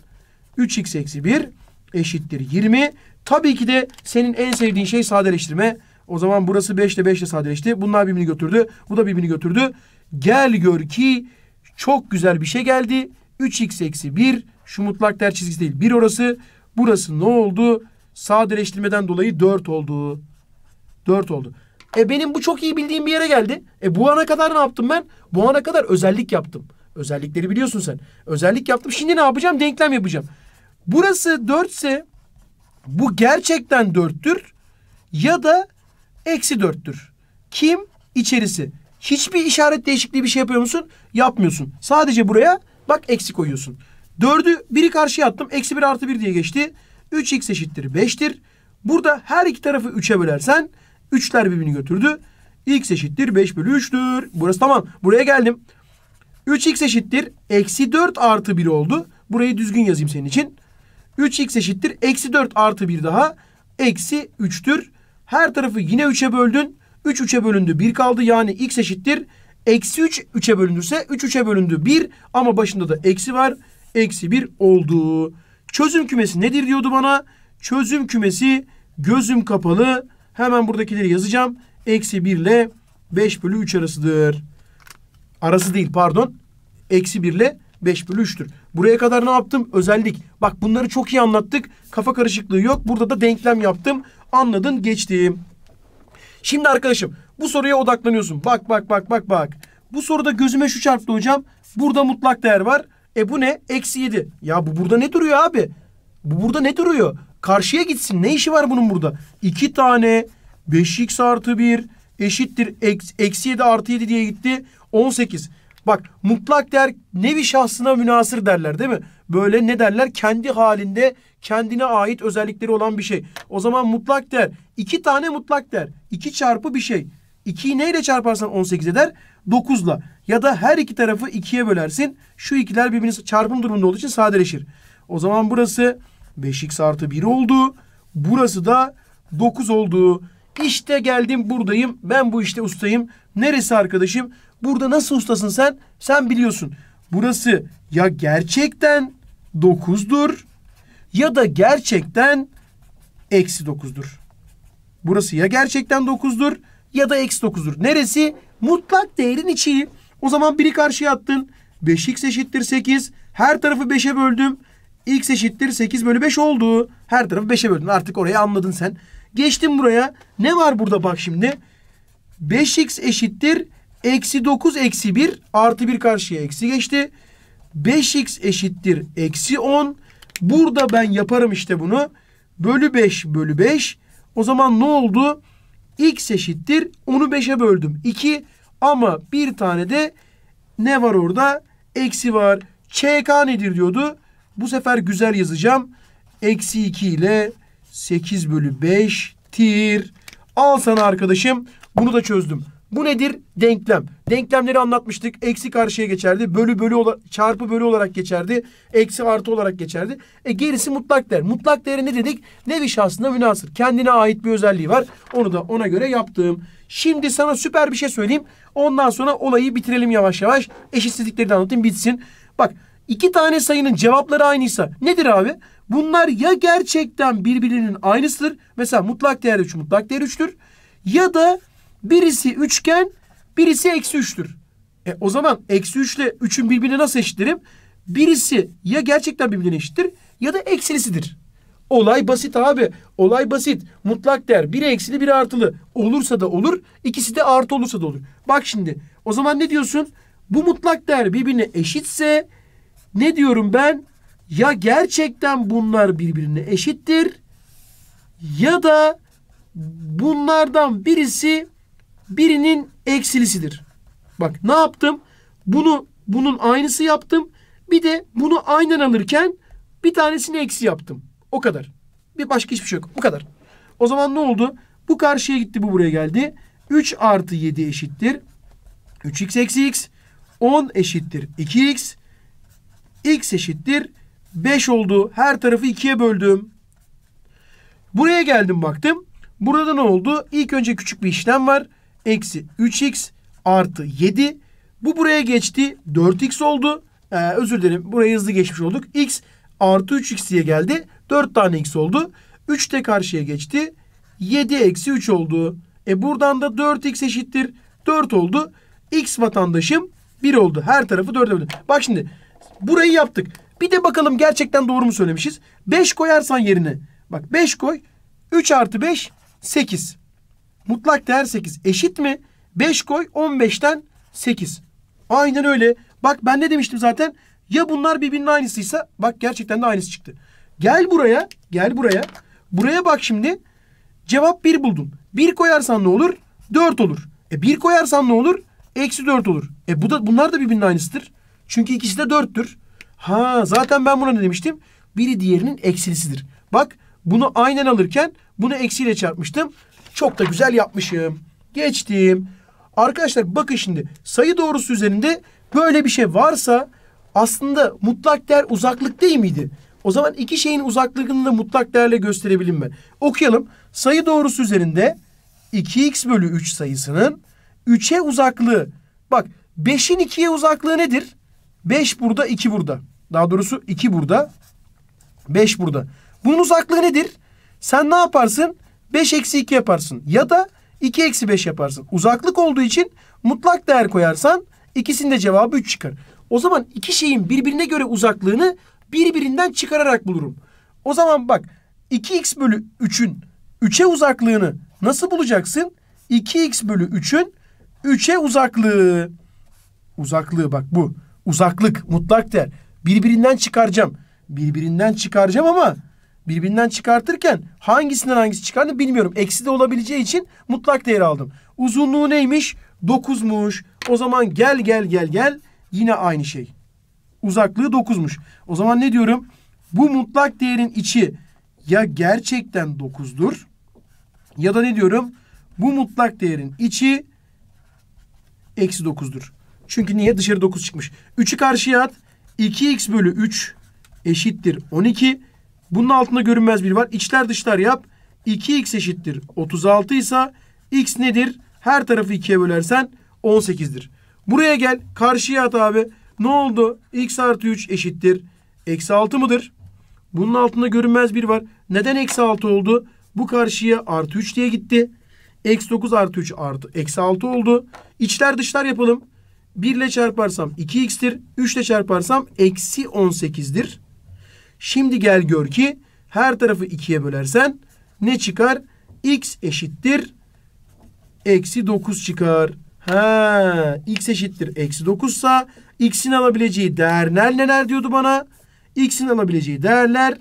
3x eksi 1 eşittir 20. Tabii ki de senin en sevdiğin şey sadeleştirme. O zaman burası 5 ile 5 ile sadeleşti. Bunlar birbirini götürdü. Bu da birbirini götürdü. Gel gör ki çok güzel bir şey geldi. 3x eksi 1 şu mutlak değer çizgisi değil. 1 orası. Burası ne oldu? Sadeleştirmeden dolayı 4 oldu. 4 oldu. E benim bu çok iyi bildiğim bir yere geldi. E bu ana kadar ne yaptım ben? Bu ana kadar özellik yaptım. Özellikleri biliyorsun sen. Özellik yaptım. Şimdi ne yapacağım? Denklem yapacağım. Burası 4 ise bu gerçekten 4'tür. Ya da eksi dörttür. Kim? İçerisi. Hiçbir işaret değişikliği bir şey yapıyor musun? Yapmıyorsun. Sadece buraya bak eksi koyuyorsun. Dördü biri karşıya attım. Eksi bir artı bir diye geçti. 3x eşittir 5'tir. Burada her iki tarafı 3'e bölersen 3'ler birbirini götürdü. x eşittir 5 bölü 3'tür. Burası tamam. Buraya geldim. 3x eşittir. Eksi 4 artı 1 oldu. Burayı düzgün yazayım senin için. 3x eşittir. Eksi 4 artı 1 daha. Eksi 3'tür. Her tarafı yine 3'e böldün. 3 3'e bölündü 1 kaldı. Yani x eşittir. Eksi 3 3'e bölündürse 3 3'e bölündü 1 ama başında da eksi var. Eksi 1 oldu. Çözüm kümesi nedir diyordu bana. Çözüm kümesi gözüm kapalı. Hemen buradakileri yazacağım. Eksi 1 ile 5 bölü 3 arasıdır. Arası değil pardon. Eksi 1 ile 5 bölü 3'tür. Buraya kadar ne yaptım? Özellik. Bak bunları çok iyi anlattık. Kafa karışıklığı yok. Burada da denklem yaptım. Anladın geçtim. Şimdi arkadaşım bu soruya odaklanıyorsun. Bak bak bak bak bak. Bu soruda gözüme şu çarptı hocam. Burada mutlak değer var. E bu ne? Eksi yedi. Ya bu burada ne duruyor abi? Bu burada ne duruyor? Karşıya gitsin. Ne işi var bunun burada? İki tane 5x artı 1 eşittir. Eksi, eksi 7 artı 7 diye gitti. 18. Bak mutlak değer nevi şahsına münasır derler değil mi? Böyle ne derler? Kendi halinde kendine ait özellikleri olan bir şey. O zaman mutlak değer. iki tane mutlak değer. iki çarpı bir şey. 2'yi neyle çarparsan 18 eder? 9'la. Ya da her iki tarafı 2'ye bölersin. Şu ikiler birbirini çarpım durumunda olduğu için sadeleşir. O zaman burası 5x artı 1 oldu. Burası da 9 oldu. İşte geldim buradayım. Ben bu işte ustayım. Neresi arkadaşım? Burada nasıl ustasın sen? Sen biliyorsun. Burası ya gerçekten 9'dur ya da gerçekten eksi 9'dur. Burası ya gerçekten 9'dur ya da eksi 9'dur. Neresi? Mutlak değerin içi. O zaman 1'i karşıya attın. 5x eşittir 8. Her tarafı 5'e böldüm. x eşittir 8 bölü 5 oldu. Her tarafı 5'e böldüm Artık orayı anladın sen. Geçtim buraya. Ne var burada bak şimdi? 5x eşittir Eksi 9 eksi 1 artı 1 karşıya eksi geçti. 5x eşittir eksi 10. Burada ben yaparım işte bunu. Bölü 5 bölü 5. O zaman ne oldu? x eşittir. Onu 5'e böldüm. 2 ama bir tane de ne var orada? Eksi var. ÇK nedir diyordu. Bu sefer güzel yazacağım. Eksi 2 ile 8 bölü 5 tir. Al sana arkadaşım. Bunu da çözdüm. Bu nedir? Denklem. Denklemleri anlatmıştık. Eksi karşıya geçerdi. Bölü bölü çarpı bölü olarak geçerdi. Eksi artı olarak geçerdi. E gerisi mutlak değer. Mutlak değeri ne dedik? Nevi şahsına münasır. Kendine ait bir özelliği var. Onu da ona göre yaptığım. Şimdi sana süper bir şey söyleyeyim. Ondan sonra olayı bitirelim yavaş yavaş. Eşitsizlikleri de anlatayım bitsin. Bak iki tane sayının cevapları aynıysa nedir abi? Bunlar ya gerçekten birbirinin aynısıdır. Mesela mutlak değer 3 mutlak değer 3'tür. Ya da Birisi üçgen, birisi eksi üçtür. E o zaman eksi üçle üçün birbirine nasıl eşitlerim? Birisi ya gerçekten birbirine eşittir ya da eksilisidir. Olay basit abi. Olay basit. Mutlak değer. Biri eksili biri artılı. Olursa da olur. ikisi de artı olursa da olur. Bak şimdi. O zaman ne diyorsun? Bu mutlak değer birbirine eşitse ne diyorum ben? Ya gerçekten bunlar birbirine eşittir ya da bunlardan birisi birinin eksilisidir. Bak ne yaptım? Bunu bunun aynısı yaptım. Bir de bunu aynen alırken bir tanesini eksi yaptım. O kadar. Bir başka hiçbir şey yok. Bu kadar. O zaman ne oldu? Bu karşıya gitti bu buraya geldi. 3 artı 7 eşittir. 3x eksi x. 10 eşittir 2x. x eşittir 5 oldu. Her tarafı 2'ye böldüm. Buraya geldim baktım. Burada ne oldu? İlk önce küçük bir işlem var eksi 3x artı 7. Bu buraya geçti. 4x oldu. Ee, özür dilerim. buraya hızlı geçmiş olduk. x artı 3x diye geldi. 4 tane x oldu. 3 de karşıya geçti. 7 eksi 3 oldu. E buradan da 4x eşittir. 4 oldu. X vatandaşım 1 oldu. Her tarafı 4'e böldüm. Bak şimdi burayı yaptık. Bir de bakalım gerçekten doğru mu söylemişiz. 5 koyarsan yerine. Bak 5 koy. 3 artı 5 8. Mutlak değer 8 eşit mi? 5 koy 15'ten 8. Aynen öyle. Bak ben ne demiştim zaten? Ya bunlar birbirinin aynısıysa bak gerçekten de aynısı çıktı. Gel buraya. Gel buraya. Buraya bak şimdi. Cevap 1 buldum. 1 koyarsan ne olur? 4 olur. E 1 koyarsan ne olur? Eksi 4 olur. E bu da, bunlar da birbirinin aynısıdır. Çünkü ikisi de 4'tür. Ha zaten ben buna ne demiştim? Biri diğerinin eksilisidir. Bak bunu aynen alırken bunu eksiyle çarpmıştım. Çok da güzel yapmışım. Geçtim. Arkadaşlar bakın şimdi sayı doğrusu üzerinde böyle bir şey varsa aslında mutlak değer uzaklık değil miydi? O zaman iki şeyin uzaklığını da mutlak değerle gösterebilirim mi? Okuyalım. Sayı doğrusu üzerinde 2x bölü 3 sayısının 3'e uzaklığı. Bak 5'in 2'ye uzaklığı nedir? 5 burada 2 burada. Daha doğrusu 2 burada 5 burada. Bunun uzaklığı nedir? Sen ne yaparsın? 5 eksi 2 yaparsın. Ya da 2 eksi 5 yaparsın. Uzaklık olduğu için mutlak değer koyarsan ikisinde de cevabı 3 çıkar. O zaman iki şeyin birbirine göre uzaklığını birbirinden çıkararak bulurum. O zaman bak 2x bölü 3'ün 3'e uzaklığını nasıl bulacaksın? 2x bölü 3'ün 3'e uzaklığı. Uzaklığı bak bu. Uzaklık mutlak değer. Birbirinden çıkaracağım. Birbirinden çıkaracağım ama birbirinden çıkartırken hangisinden hangisi çıkardı bilmiyorum. Eksi de olabileceği için mutlak değer aldım. Uzunluğu neymiş? 9'muş. O zaman gel gel gel gel yine aynı şey. Uzaklığı 9'muş. O zaman ne diyorum? Bu mutlak değerin içi ya gerçekten 9'dur ya da ne diyorum? Bu mutlak değerin içi eksi 9'dur. Çünkü niye? Dışarı 9 çıkmış. 3'ü karşıya at. 2x bölü 3 eşittir 12. Bunun altında görünmez bir var. İçler dışlar yap. 2x eşittir 36 ise x nedir? Her tarafı 2'ye bölersen 18'dir. Buraya gel. Karşıya at abi. Ne oldu? x artı 3 eşittir. Eksi 6 mıdır? Bunun altında görünmez bir var. Neden eksi 6 oldu? Bu karşıya artı 3 diye gitti. Eksi 9 artı 3 artı eksi 6 oldu. İçler dışlar yapalım. 1 ile çarparsam 2x'tir. 3 ile çarparsam eksi 18'dir. Şimdi gel gör ki her tarafı ikiye bölersen ne çıkar? X eşittir eksi 9 çıkar. Ha, x eşittir eksi 9 sa x'in alabileceği değerler neler diyordu bana? x'in alabileceği değerler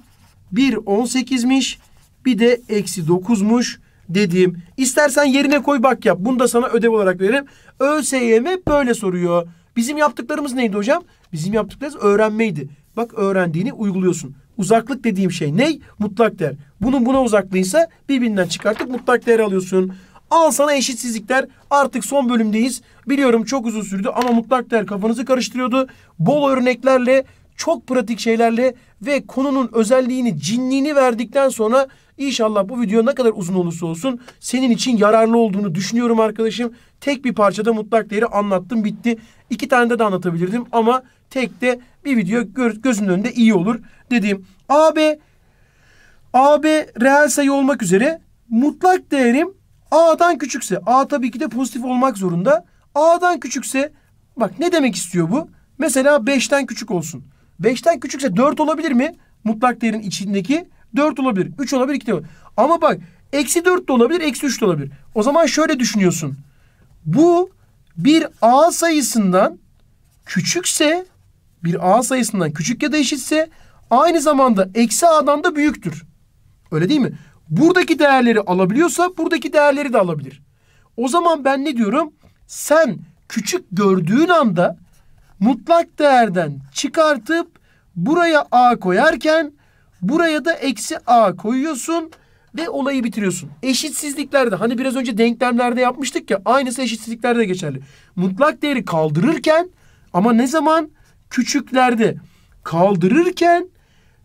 1 18'miş bir de eksi 9'muş dediğim. İstersen yerine koy bak yap. Bunu da sana ödev olarak veririm. ÖSYM böyle soruyor. Bizim yaptıklarımız neydi hocam? Bizim yaptıklarımız öğrenmeydi. Bak öğrendiğini uyguluyorsun. Uzaklık dediğim şey ne? Mutlak değer. Bunun buna uzaklığıysa birbirinden çıkartıp mutlak değer alıyorsun. Al sana eşitsizlikler. Artık son bölümdeyiz. Biliyorum çok uzun sürdü ama mutlak değer kafanızı karıştırıyordu. Bol örneklerle, çok pratik şeylerle ve konunun özelliğini, cinliğini verdikten sonra İnşallah bu video ne kadar uzun olursa olsun senin için yararlı olduğunu düşünüyorum arkadaşım. Tek bir parçada mutlak değeri anlattım bitti. İki tane de, de anlatabilirdim ama tek de bir video gözünün önünde iyi olur dediğim. AB AB reel sayı olmak üzere mutlak değerim A'dan küçükse A tabii ki de pozitif olmak zorunda. A'dan küçükse bak ne demek istiyor bu? Mesela 5'ten küçük olsun. 5'ten küçükse 4 olabilir mi? Mutlak değerin içindeki 4 olabilir, 3 olabilir, 2 de olabilir. Ama bak eksi 4 de olabilir, eksi 3 de olabilir. O zaman şöyle düşünüyorsun. Bu bir A sayısından küçükse bir A sayısından küçük ya da eşitse aynı zamanda eksi A'dan da büyüktür. Öyle değil mi? Buradaki değerleri alabiliyorsa buradaki değerleri de alabilir. O zaman ben ne diyorum? Sen küçük gördüğün anda mutlak değerden çıkartıp buraya A koyarken Buraya da eksi a koyuyorsun ve olayı bitiriyorsun. Eşitsizliklerde hani biraz önce denklemlerde yapmıştık ya aynısı eşitsizliklerde geçerli. Mutlak değeri kaldırırken ama ne zaman küçüklerde kaldırırken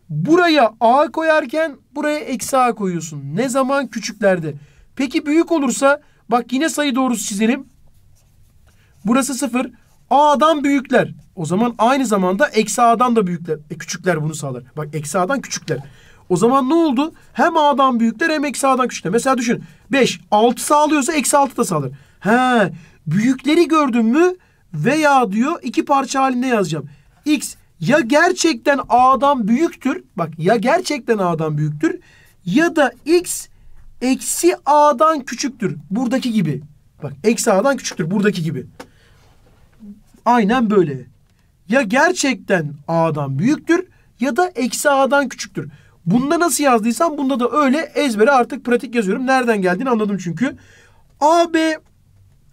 buraya a koyarken buraya eksi a koyuyorsun. Ne zaman küçüklerde. Peki büyük olursa bak yine sayı doğrusu çizelim. Burası sıfır. A'dan büyükler. O zaman aynı zamanda eksi a'dan da büyükler, e, küçükler bunu sağlar. Bak eksi a'dan küçükler. O zaman ne oldu? Hem a'dan büyükler hem eksi a'dan küçükler. Mesela düşün. 5, 6 sağlıyorsa eksi 6 da sağlar. He, büyükleri gördün mü veya diyor iki parça halinde yazacağım. X ya gerçekten a'dan büyüktür. Bak ya gerçekten a'dan büyüktür. Ya da x eksi a'dan küçüktür. Buradaki gibi. Bak eksi a'dan küçüktür. Buradaki gibi. Aynen böyle ya gerçekten A'dan büyüktür ya da eksi A'dan küçüktür. Bunda nasıl yazdıysam bunda da öyle ezbere artık pratik yazıyorum. Nereden geldiğini anladım çünkü. A, B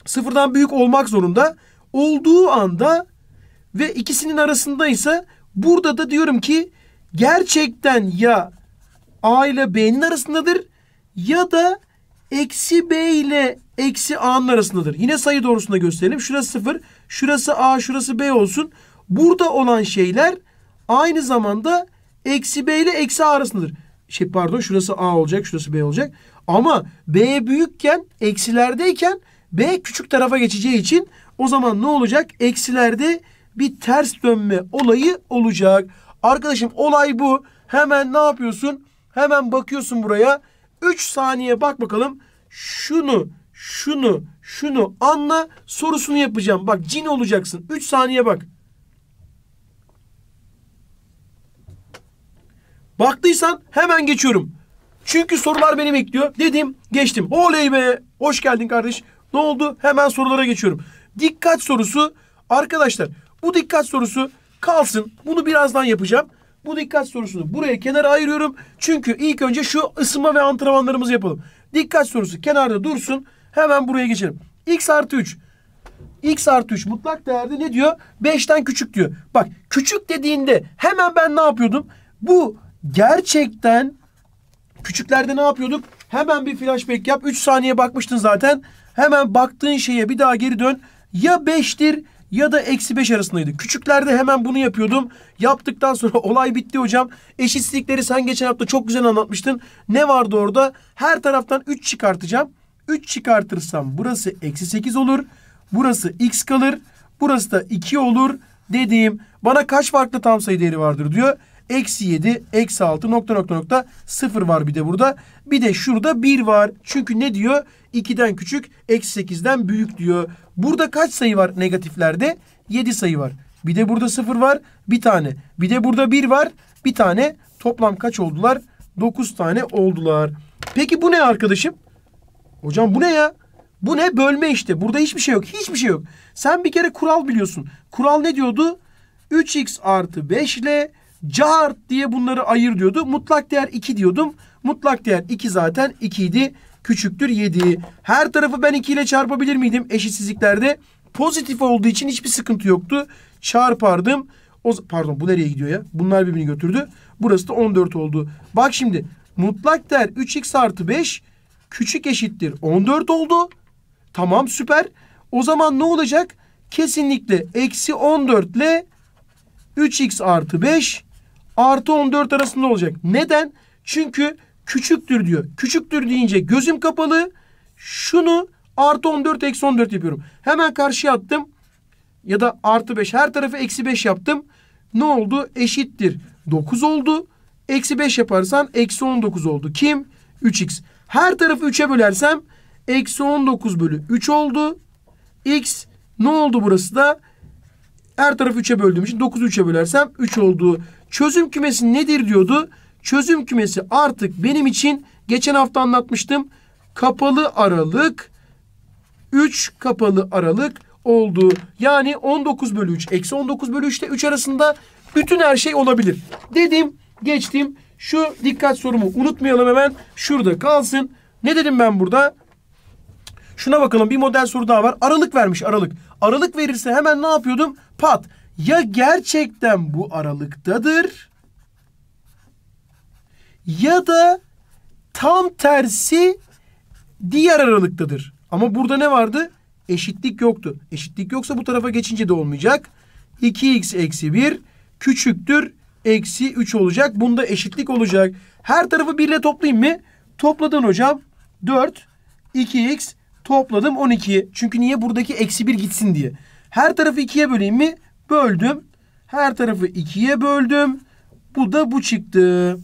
sıfırdan büyük olmak zorunda. Olduğu anda ve ikisinin arasında ise burada da diyorum ki gerçekten ya A ile B'nin arasındadır ya da eksi B ile eksi A'nın arasındadır. Yine sayı doğrusunda gösterelim. Şurası 0, şurası A, şurası B olsun. Burada olan şeyler aynı zamanda eksi b ile eksi a arasındadır. Şey pardon şurası a olacak şurası b olacak. Ama b büyükken eksilerdeyken b küçük tarafa geçeceği için o zaman ne olacak? Eksilerde bir ters dönme olayı olacak. Arkadaşım olay bu. Hemen ne yapıyorsun? Hemen bakıyorsun buraya. 3 saniye bak bakalım. Şunu, şunu, şunu anla. Sorusunu yapacağım. Bak cin olacaksın. 3 saniye bak. Baktıysan hemen geçiyorum. Çünkü sorular beni bekliyor. Dedim geçtim. Oley be. Hoş geldin kardeş. Ne oldu? Hemen sorulara geçiyorum. Dikkat sorusu. Arkadaşlar bu dikkat sorusu kalsın. Bunu birazdan yapacağım. Bu dikkat sorusunu buraya kenara ayırıyorum. Çünkü ilk önce şu ısınma ve antrenmanlarımızı yapalım. Dikkat sorusu kenarda dursun. Hemen buraya geçelim. X artı 3. X artı 3 mutlak değerde ne diyor? 5'ten küçük diyor. Bak küçük dediğinde hemen ben ne yapıyordum? Bu gerçekten küçüklerde ne yapıyorduk? Hemen bir flashback yap. 3 saniye bakmıştın zaten. Hemen baktığın şeye bir daha geri dön. Ya 5'tir ya da eksi 5 arasındaydı. Küçüklerde hemen bunu yapıyordum. Yaptıktan sonra olay bitti hocam. Eşitsizlikleri sen geçen hafta çok güzel anlatmıştın. Ne vardı orada? Her taraftan 3 çıkartacağım. 3 çıkartırsam burası eksi 8 olur. Burası x kalır. Burası da 2 olur dediğim bana kaç farklı tam sayı değeri vardır diyor. Eksi 7, eksi 6 nokta nokta nokta 0 var bir de burada. Bir de şurada 1 var. Çünkü ne diyor? 2'den küçük, eksi 8'den büyük diyor. Burada kaç sayı var negatiflerde? 7 sayı var. Bir de burada 0 var. Bir tane. Bir de burada 1 var. Bir tane. Toplam kaç oldular? 9 tane oldular. Peki bu ne arkadaşım? Hocam bu ne ya? Bu ne? Bölme işte. Burada hiçbir şey yok. Hiçbir şey yok. Sen bir kere kural biliyorsun. Kural ne diyordu? 3x artı 5 ile Cahart diye bunları ayır diyordu. Mutlak değer 2 diyordum. Mutlak değer 2 zaten 2 idi. Küçüktür 7. Her tarafı ben 2 ile çarpabilir miydim eşitsizliklerde? Pozitif olduğu için hiçbir sıkıntı yoktu. Çarpardım. O, pardon bu nereye gidiyor ya? Bunlar birbirini götürdü. Burası da 14 oldu. Bak şimdi mutlak değer 3x artı 5 küçük eşittir 14 oldu. Tamam süper. O zaman ne olacak? Kesinlikle eksi 14 ile 3x artı 5 artı 14 arasında olacak. Neden? Çünkü küçüktür diyor. Küçüktür deyince gözüm kapalı. Şunu artı 14 eksi 14 yapıyorum. Hemen karşıya attım. Ya da artı 5 her tarafı eksi 5 yaptım. Ne oldu? Eşittir. 9 oldu. Eksi 5 yaparsan eksi 19 oldu. Kim? 3x. Her tarafı 3'e bölersem eksi 19 bölü 3 oldu. X ne oldu burası da? Her tarafı 3'e böldüğüm için 9'u 3'e bölersem 3 oldu. Çözüm kümesi nedir diyordu. Çözüm kümesi artık benim için geçen hafta anlatmıştım. Kapalı aralık 3 kapalı aralık oldu. Yani 19 bölü 3 eksi 19 bölü 3 ile 3 arasında bütün her şey olabilir. Dedim geçtim. Şu dikkat sorumu unutmayalım hemen. Şurada kalsın. Ne dedim ben burada? Şuna bakalım bir model soru daha var. Aralık vermiş aralık. Aralık verirse hemen ne yapıyordum? Pat ya gerçekten bu aralıktadır ya da tam tersi diğer aralıktadır. Ama burada ne vardı? Eşitlik yoktu. Eşitlik yoksa bu tarafa geçince de olmayacak. 2x eksi 1 küçüktür. Eksi 3 olacak. Bunda eşitlik olacak. Her tarafı 1 ile toplayayım mı? Topladın hocam. 4, 2x topladım 12. Çünkü niye? Buradaki eksi 1 gitsin diye. Her tarafı 2'ye böleyim mi? Böldüm. Her tarafı ikiye böldüm. Bu da bu çıktı.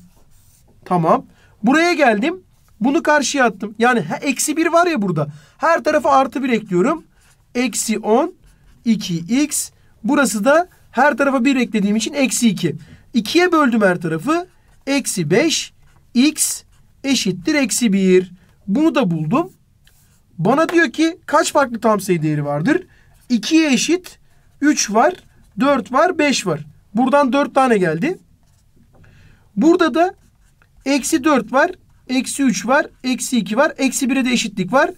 Tamam. Buraya geldim. Bunu karşıya attım. Yani eksi bir var ya burada. Her tarafa artı bir ekliyorum. Eksi on, 2x. Burası da her tarafa bir eklediğim için eksi 2. 2'ye böldüm her tarafı. Eksi 5. x eşittir eksi 1. Bunu da buldum. Bana diyor ki kaç farklı tam sayı değeri vardır? 2'ye eşit 3 var. 4 var 5 var. Buradan 4 tane geldi. Burada da eksi 4 var. Eksi 3 var. Eksi 2 var. Eksi 1'e de eşitlik var.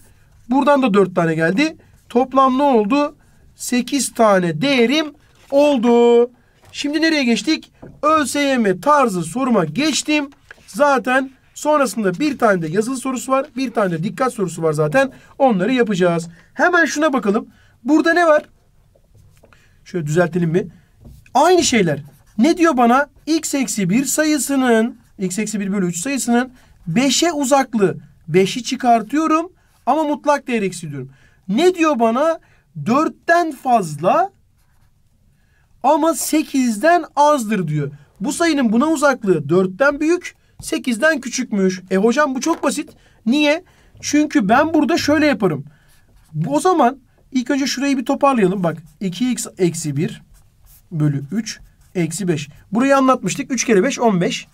Buradan da 4 tane geldi. Toplam ne oldu? 8 tane değerim oldu. Şimdi nereye geçtik? ÖSYM tarzı soruma geçtim. Zaten sonrasında bir tane de yazılı sorusu var. Bir tane de dikkat sorusu var zaten. Onları yapacağız. Hemen şuna bakalım. Burada ne var? Şöyle düzeltelim mi? Aynı şeyler. Ne diyor bana? x eksi 1 sayısının x eksi 1 bölü 3 sayısının 5'e uzaklığı. 5'i çıkartıyorum ama mutlak değer eksi diyorum. Ne diyor bana? 4'ten fazla ama 8'den azdır diyor. Bu sayının buna uzaklığı 4'ten büyük, 8'den küçükmüş. E hocam bu çok basit. Niye? Çünkü ben burada şöyle yaparım. O zaman İlk önce şurayı bir toparlayalım. Bak 2x eksi 1 bölü 3 eksi 5. Burayı anlatmıştık. 3 kere 5 15.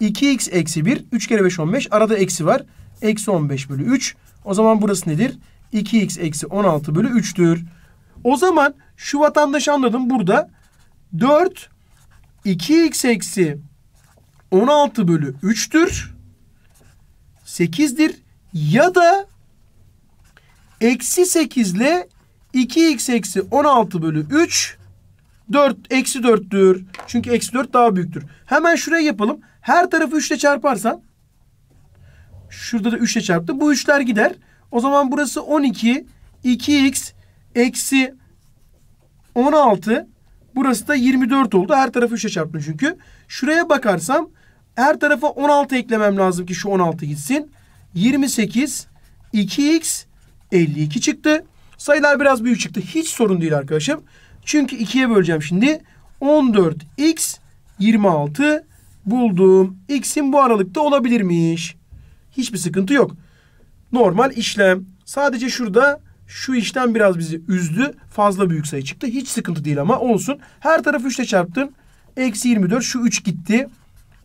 2x eksi 1 3 kere 5 15. Arada eksi var. Eksi 15 bölü 3. O zaman burası nedir? 2x eksi 16 bölü 3'tür. O zaman şu vatandaşı anladım. Burada 4 2x eksi 16 bölü 3'tür. 8'dir. Ya da eksi 8 ile 2x eksi 16 bölü 3 4 eksi 4'tür. Çünkü eksi 4 daha büyüktür. Hemen şuraya yapalım. Her tarafı 3 ile çarparsan şurada da 3 ile çarptı. Bu 3'ler gider. O zaman burası 12 2x eksi 16 burası da 24 oldu. Her tarafı 3'e çarptım çünkü. Şuraya bakarsam her tarafa 16 eklemem lazım ki şu 16 gitsin. 28 2x 52 çıktı. Sayılar biraz büyük çıktı. Hiç sorun değil arkadaşım. Çünkü 2'ye böleceğim şimdi. 14x 26 buldum. X'in bu aralıkta olabilirmiş. Hiçbir sıkıntı yok. Normal işlem. Sadece şurada şu işlem biraz bizi üzdü. Fazla büyük sayı çıktı. Hiç sıkıntı değil ama olsun. Her tarafı 3 ile çarptın. Eksi 24. Şu 3 gitti.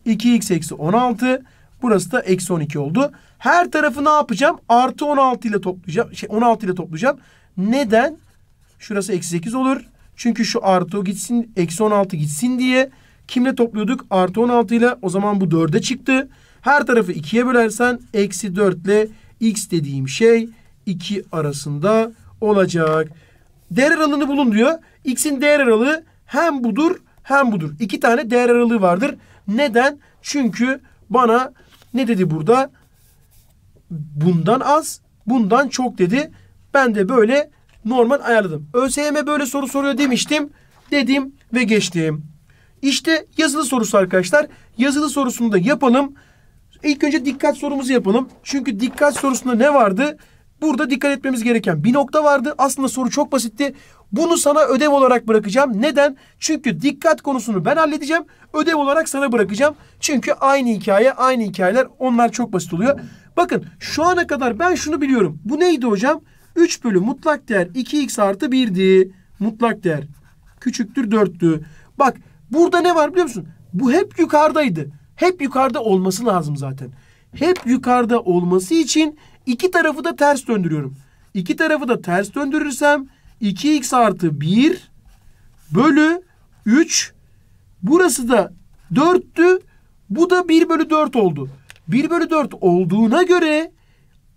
2x eksi 16. Burası da eksi 12 oldu. Her tarafı ne yapacağım? Artı 16 ile toplayacağım. Şey 16 ile toplayacağım. Neden? Şurası eksi 8 olur. Çünkü şu artı gitsin, eksi 16 gitsin diye. Kimle topluyorduk? Artı 16 ile o zaman bu 4'e çıktı. Her tarafı 2'ye bölersen eksi 4 ile x dediğim şey 2 arasında olacak. Değer aralığını bulun diyor. X'in değer aralığı hem budur hem budur. İki tane değer aralığı vardır. Neden? Çünkü bana ne dedi burada? Bundan az, bundan çok dedi. Ben de böyle normal ayarladım. ÖSYM böyle soru soruyor demiştim. Dedim ve geçtim. İşte yazılı sorusu arkadaşlar. Yazılı sorusunu da yapalım. İlk önce dikkat sorumuzu yapalım. Çünkü dikkat sorusunda ne vardı? Burada dikkat etmemiz gereken bir nokta vardı. Aslında soru çok basitti. Bunu sana ödev olarak bırakacağım. Neden? Çünkü dikkat konusunu ben halledeceğim. Ödev olarak sana bırakacağım. Çünkü aynı hikaye, aynı hikayeler onlar çok basit oluyor. Bakın şu ana kadar ben şunu biliyorum. Bu neydi hocam? Hocam 3 bölü mutlak değer 2x artı 1'di. Mutlak değer küçüktür 4'tü. Bak burada ne var biliyor musun? Bu hep yukarıdaydı. Hep yukarıda olması lazım zaten. Hep yukarıda olması için iki tarafı da ters döndürüyorum. İki tarafı da ters döndürürsem 2x artı 1 bölü 3 burası da 4'tü. Bu da 1 bölü 4 oldu. 1 bölü 4 olduğuna göre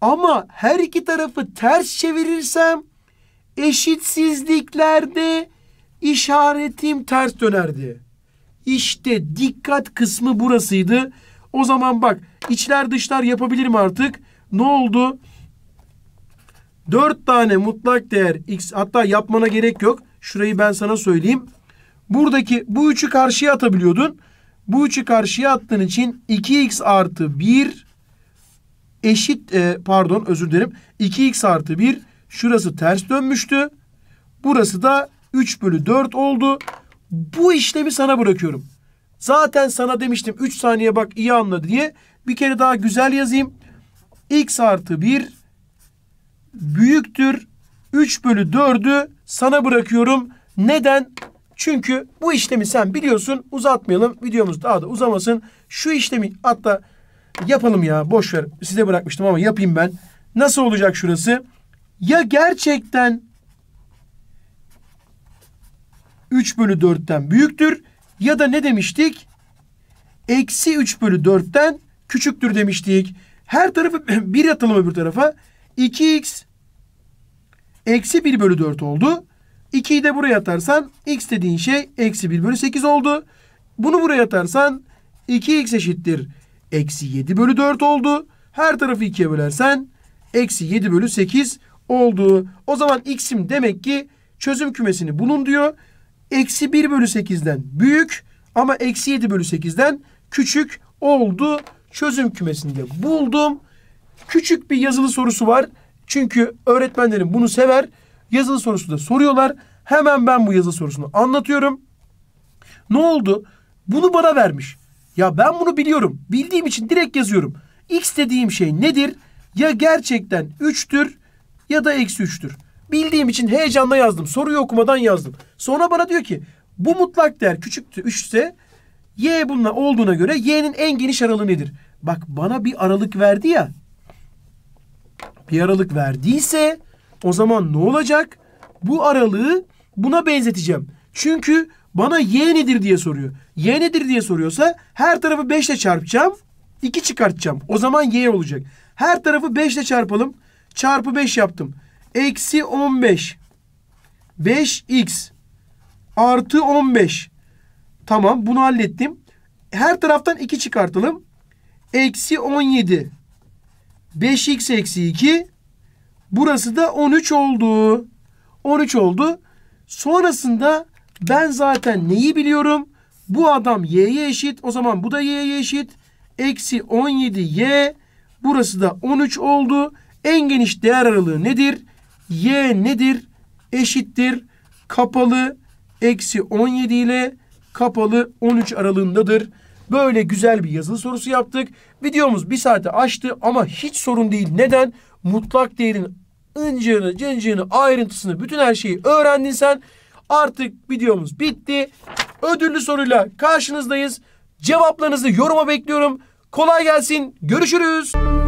ama her iki tarafı ters çevirirsem eşitsizliklerde işaretim ters dönerdi. İşte dikkat kısmı burasıydı. O zaman bak içler dışlar yapabilirim artık. Ne oldu? 4 tane mutlak değer x hatta yapmana gerek yok. Şurayı ben sana söyleyeyim. Buradaki bu üçü karşıya atabiliyordun. Bu üçü karşıya attığın için 2x artı 1 eşit e, pardon özür dilerim 2x artı 1 şurası ters dönmüştü. Burası da 3 bölü 4 oldu. Bu işlemi sana bırakıyorum. Zaten sana demiştim 3 saniye bak iyi anladı diye. Bir kere daha güzel yazayım. x artı 1 büyüktür. 3 bölü 4'ü sana bırakıyorum. Neden? Çünkü bu işlemi sen biliyorsun. Uzatmayalım. Videomuz daha da uzamasın. Şu işlemi hatta Yapalım ya boş ver. Size bırakmıştım ama yapayım ben. Nasıl olacak şurası? Ya gerçekten 3 bölü 4'ten büyüktür ya da ne demiştik? Eksi 3 bölü 4'ten küçüktür demiştik. Her tarafı bir atalım öbür tarafa. 2x eksi 1 bölü 4 oldu. 2'yi de buraya atarsan x dediğin şey eksi 1 bölü 8 oldu. Bunu buraya atarsan 2x eşittir eksi 7 bölü 4 oldu. Her tarafı ikiye bölersen eksi 7 bölü 8 oldu. O zaman x'im demek ki çözüm kümesini bulun diyor. Eksi 1 bölü 8'den büyük ama eksi 7 bölü 8'den küçük oldu. Çözüm kümesini de buldum. Küçük bir yazılı sorusu var. Çünkü öğretmenlerim bunu sever. Yazılı sorusu da soruyorlar. Hemen ben bu yazılı sorusunu anlatıyorum. Ne oldu? Bunu bana vermiş. Ya ben bunu biliyorum. Bildiğim için direkt yazıyorum. X dediğim şey nedir? Ya gerçekten 3'tür ya da eksi 3'tür. Bildiğim için heyecanla yazdım. Soruyu okumadan yazdım. Sonra bana diyor ki bu mutlak değer küçüktü 3 ise y bununla olduğuna göre y'nin en geniş aralığı nedir? Bak bana bir aralık verdi ya. Bir aralık verdiyse o zaman ne olacak? Bu aralığı buna benzeteceğim. Çünkü bana y nedir diye soruyor. Y nedir diye soruyorsa her tarafı 5 ile çarpacağım. 2 çıkartacağım. O zaman y olacak. Her tarafı 5 ile çarpalım. Çarpı 5 yaptım. Eksi 15. 5x artı 15. Tamam bunu hallettim. Her taraftan 2 çıkartalım. Eksi 17. 5x eksi 2. Burası da 13 oldu. 13 oldu. Sonrasında ben zaten neyi biliyorum? Bu adam y'ye eşit. O zaman bu da y'ye eşit. Eksi 17y. Burası da 13 oldu. En geniş değer aralığı nedir? Y nedir? Eşittir. Kapalı eksi 17 ile kapalı 13 aralığındadır. Böyle güzel bir yazılı sorusu yaptık. Videomuz bir saate açtı ama hiç sorun değil. Neden? Mutlak değerin ıncığını, cıncığını, ayrıntısını, bütün her şeyi öğrendin sen. Artık videomuz bitti. Ödüllü soruyla karşınızdayız. Cevaplarınızı yoruma bekliyorum. Kolay gelsin. Görüşürüz.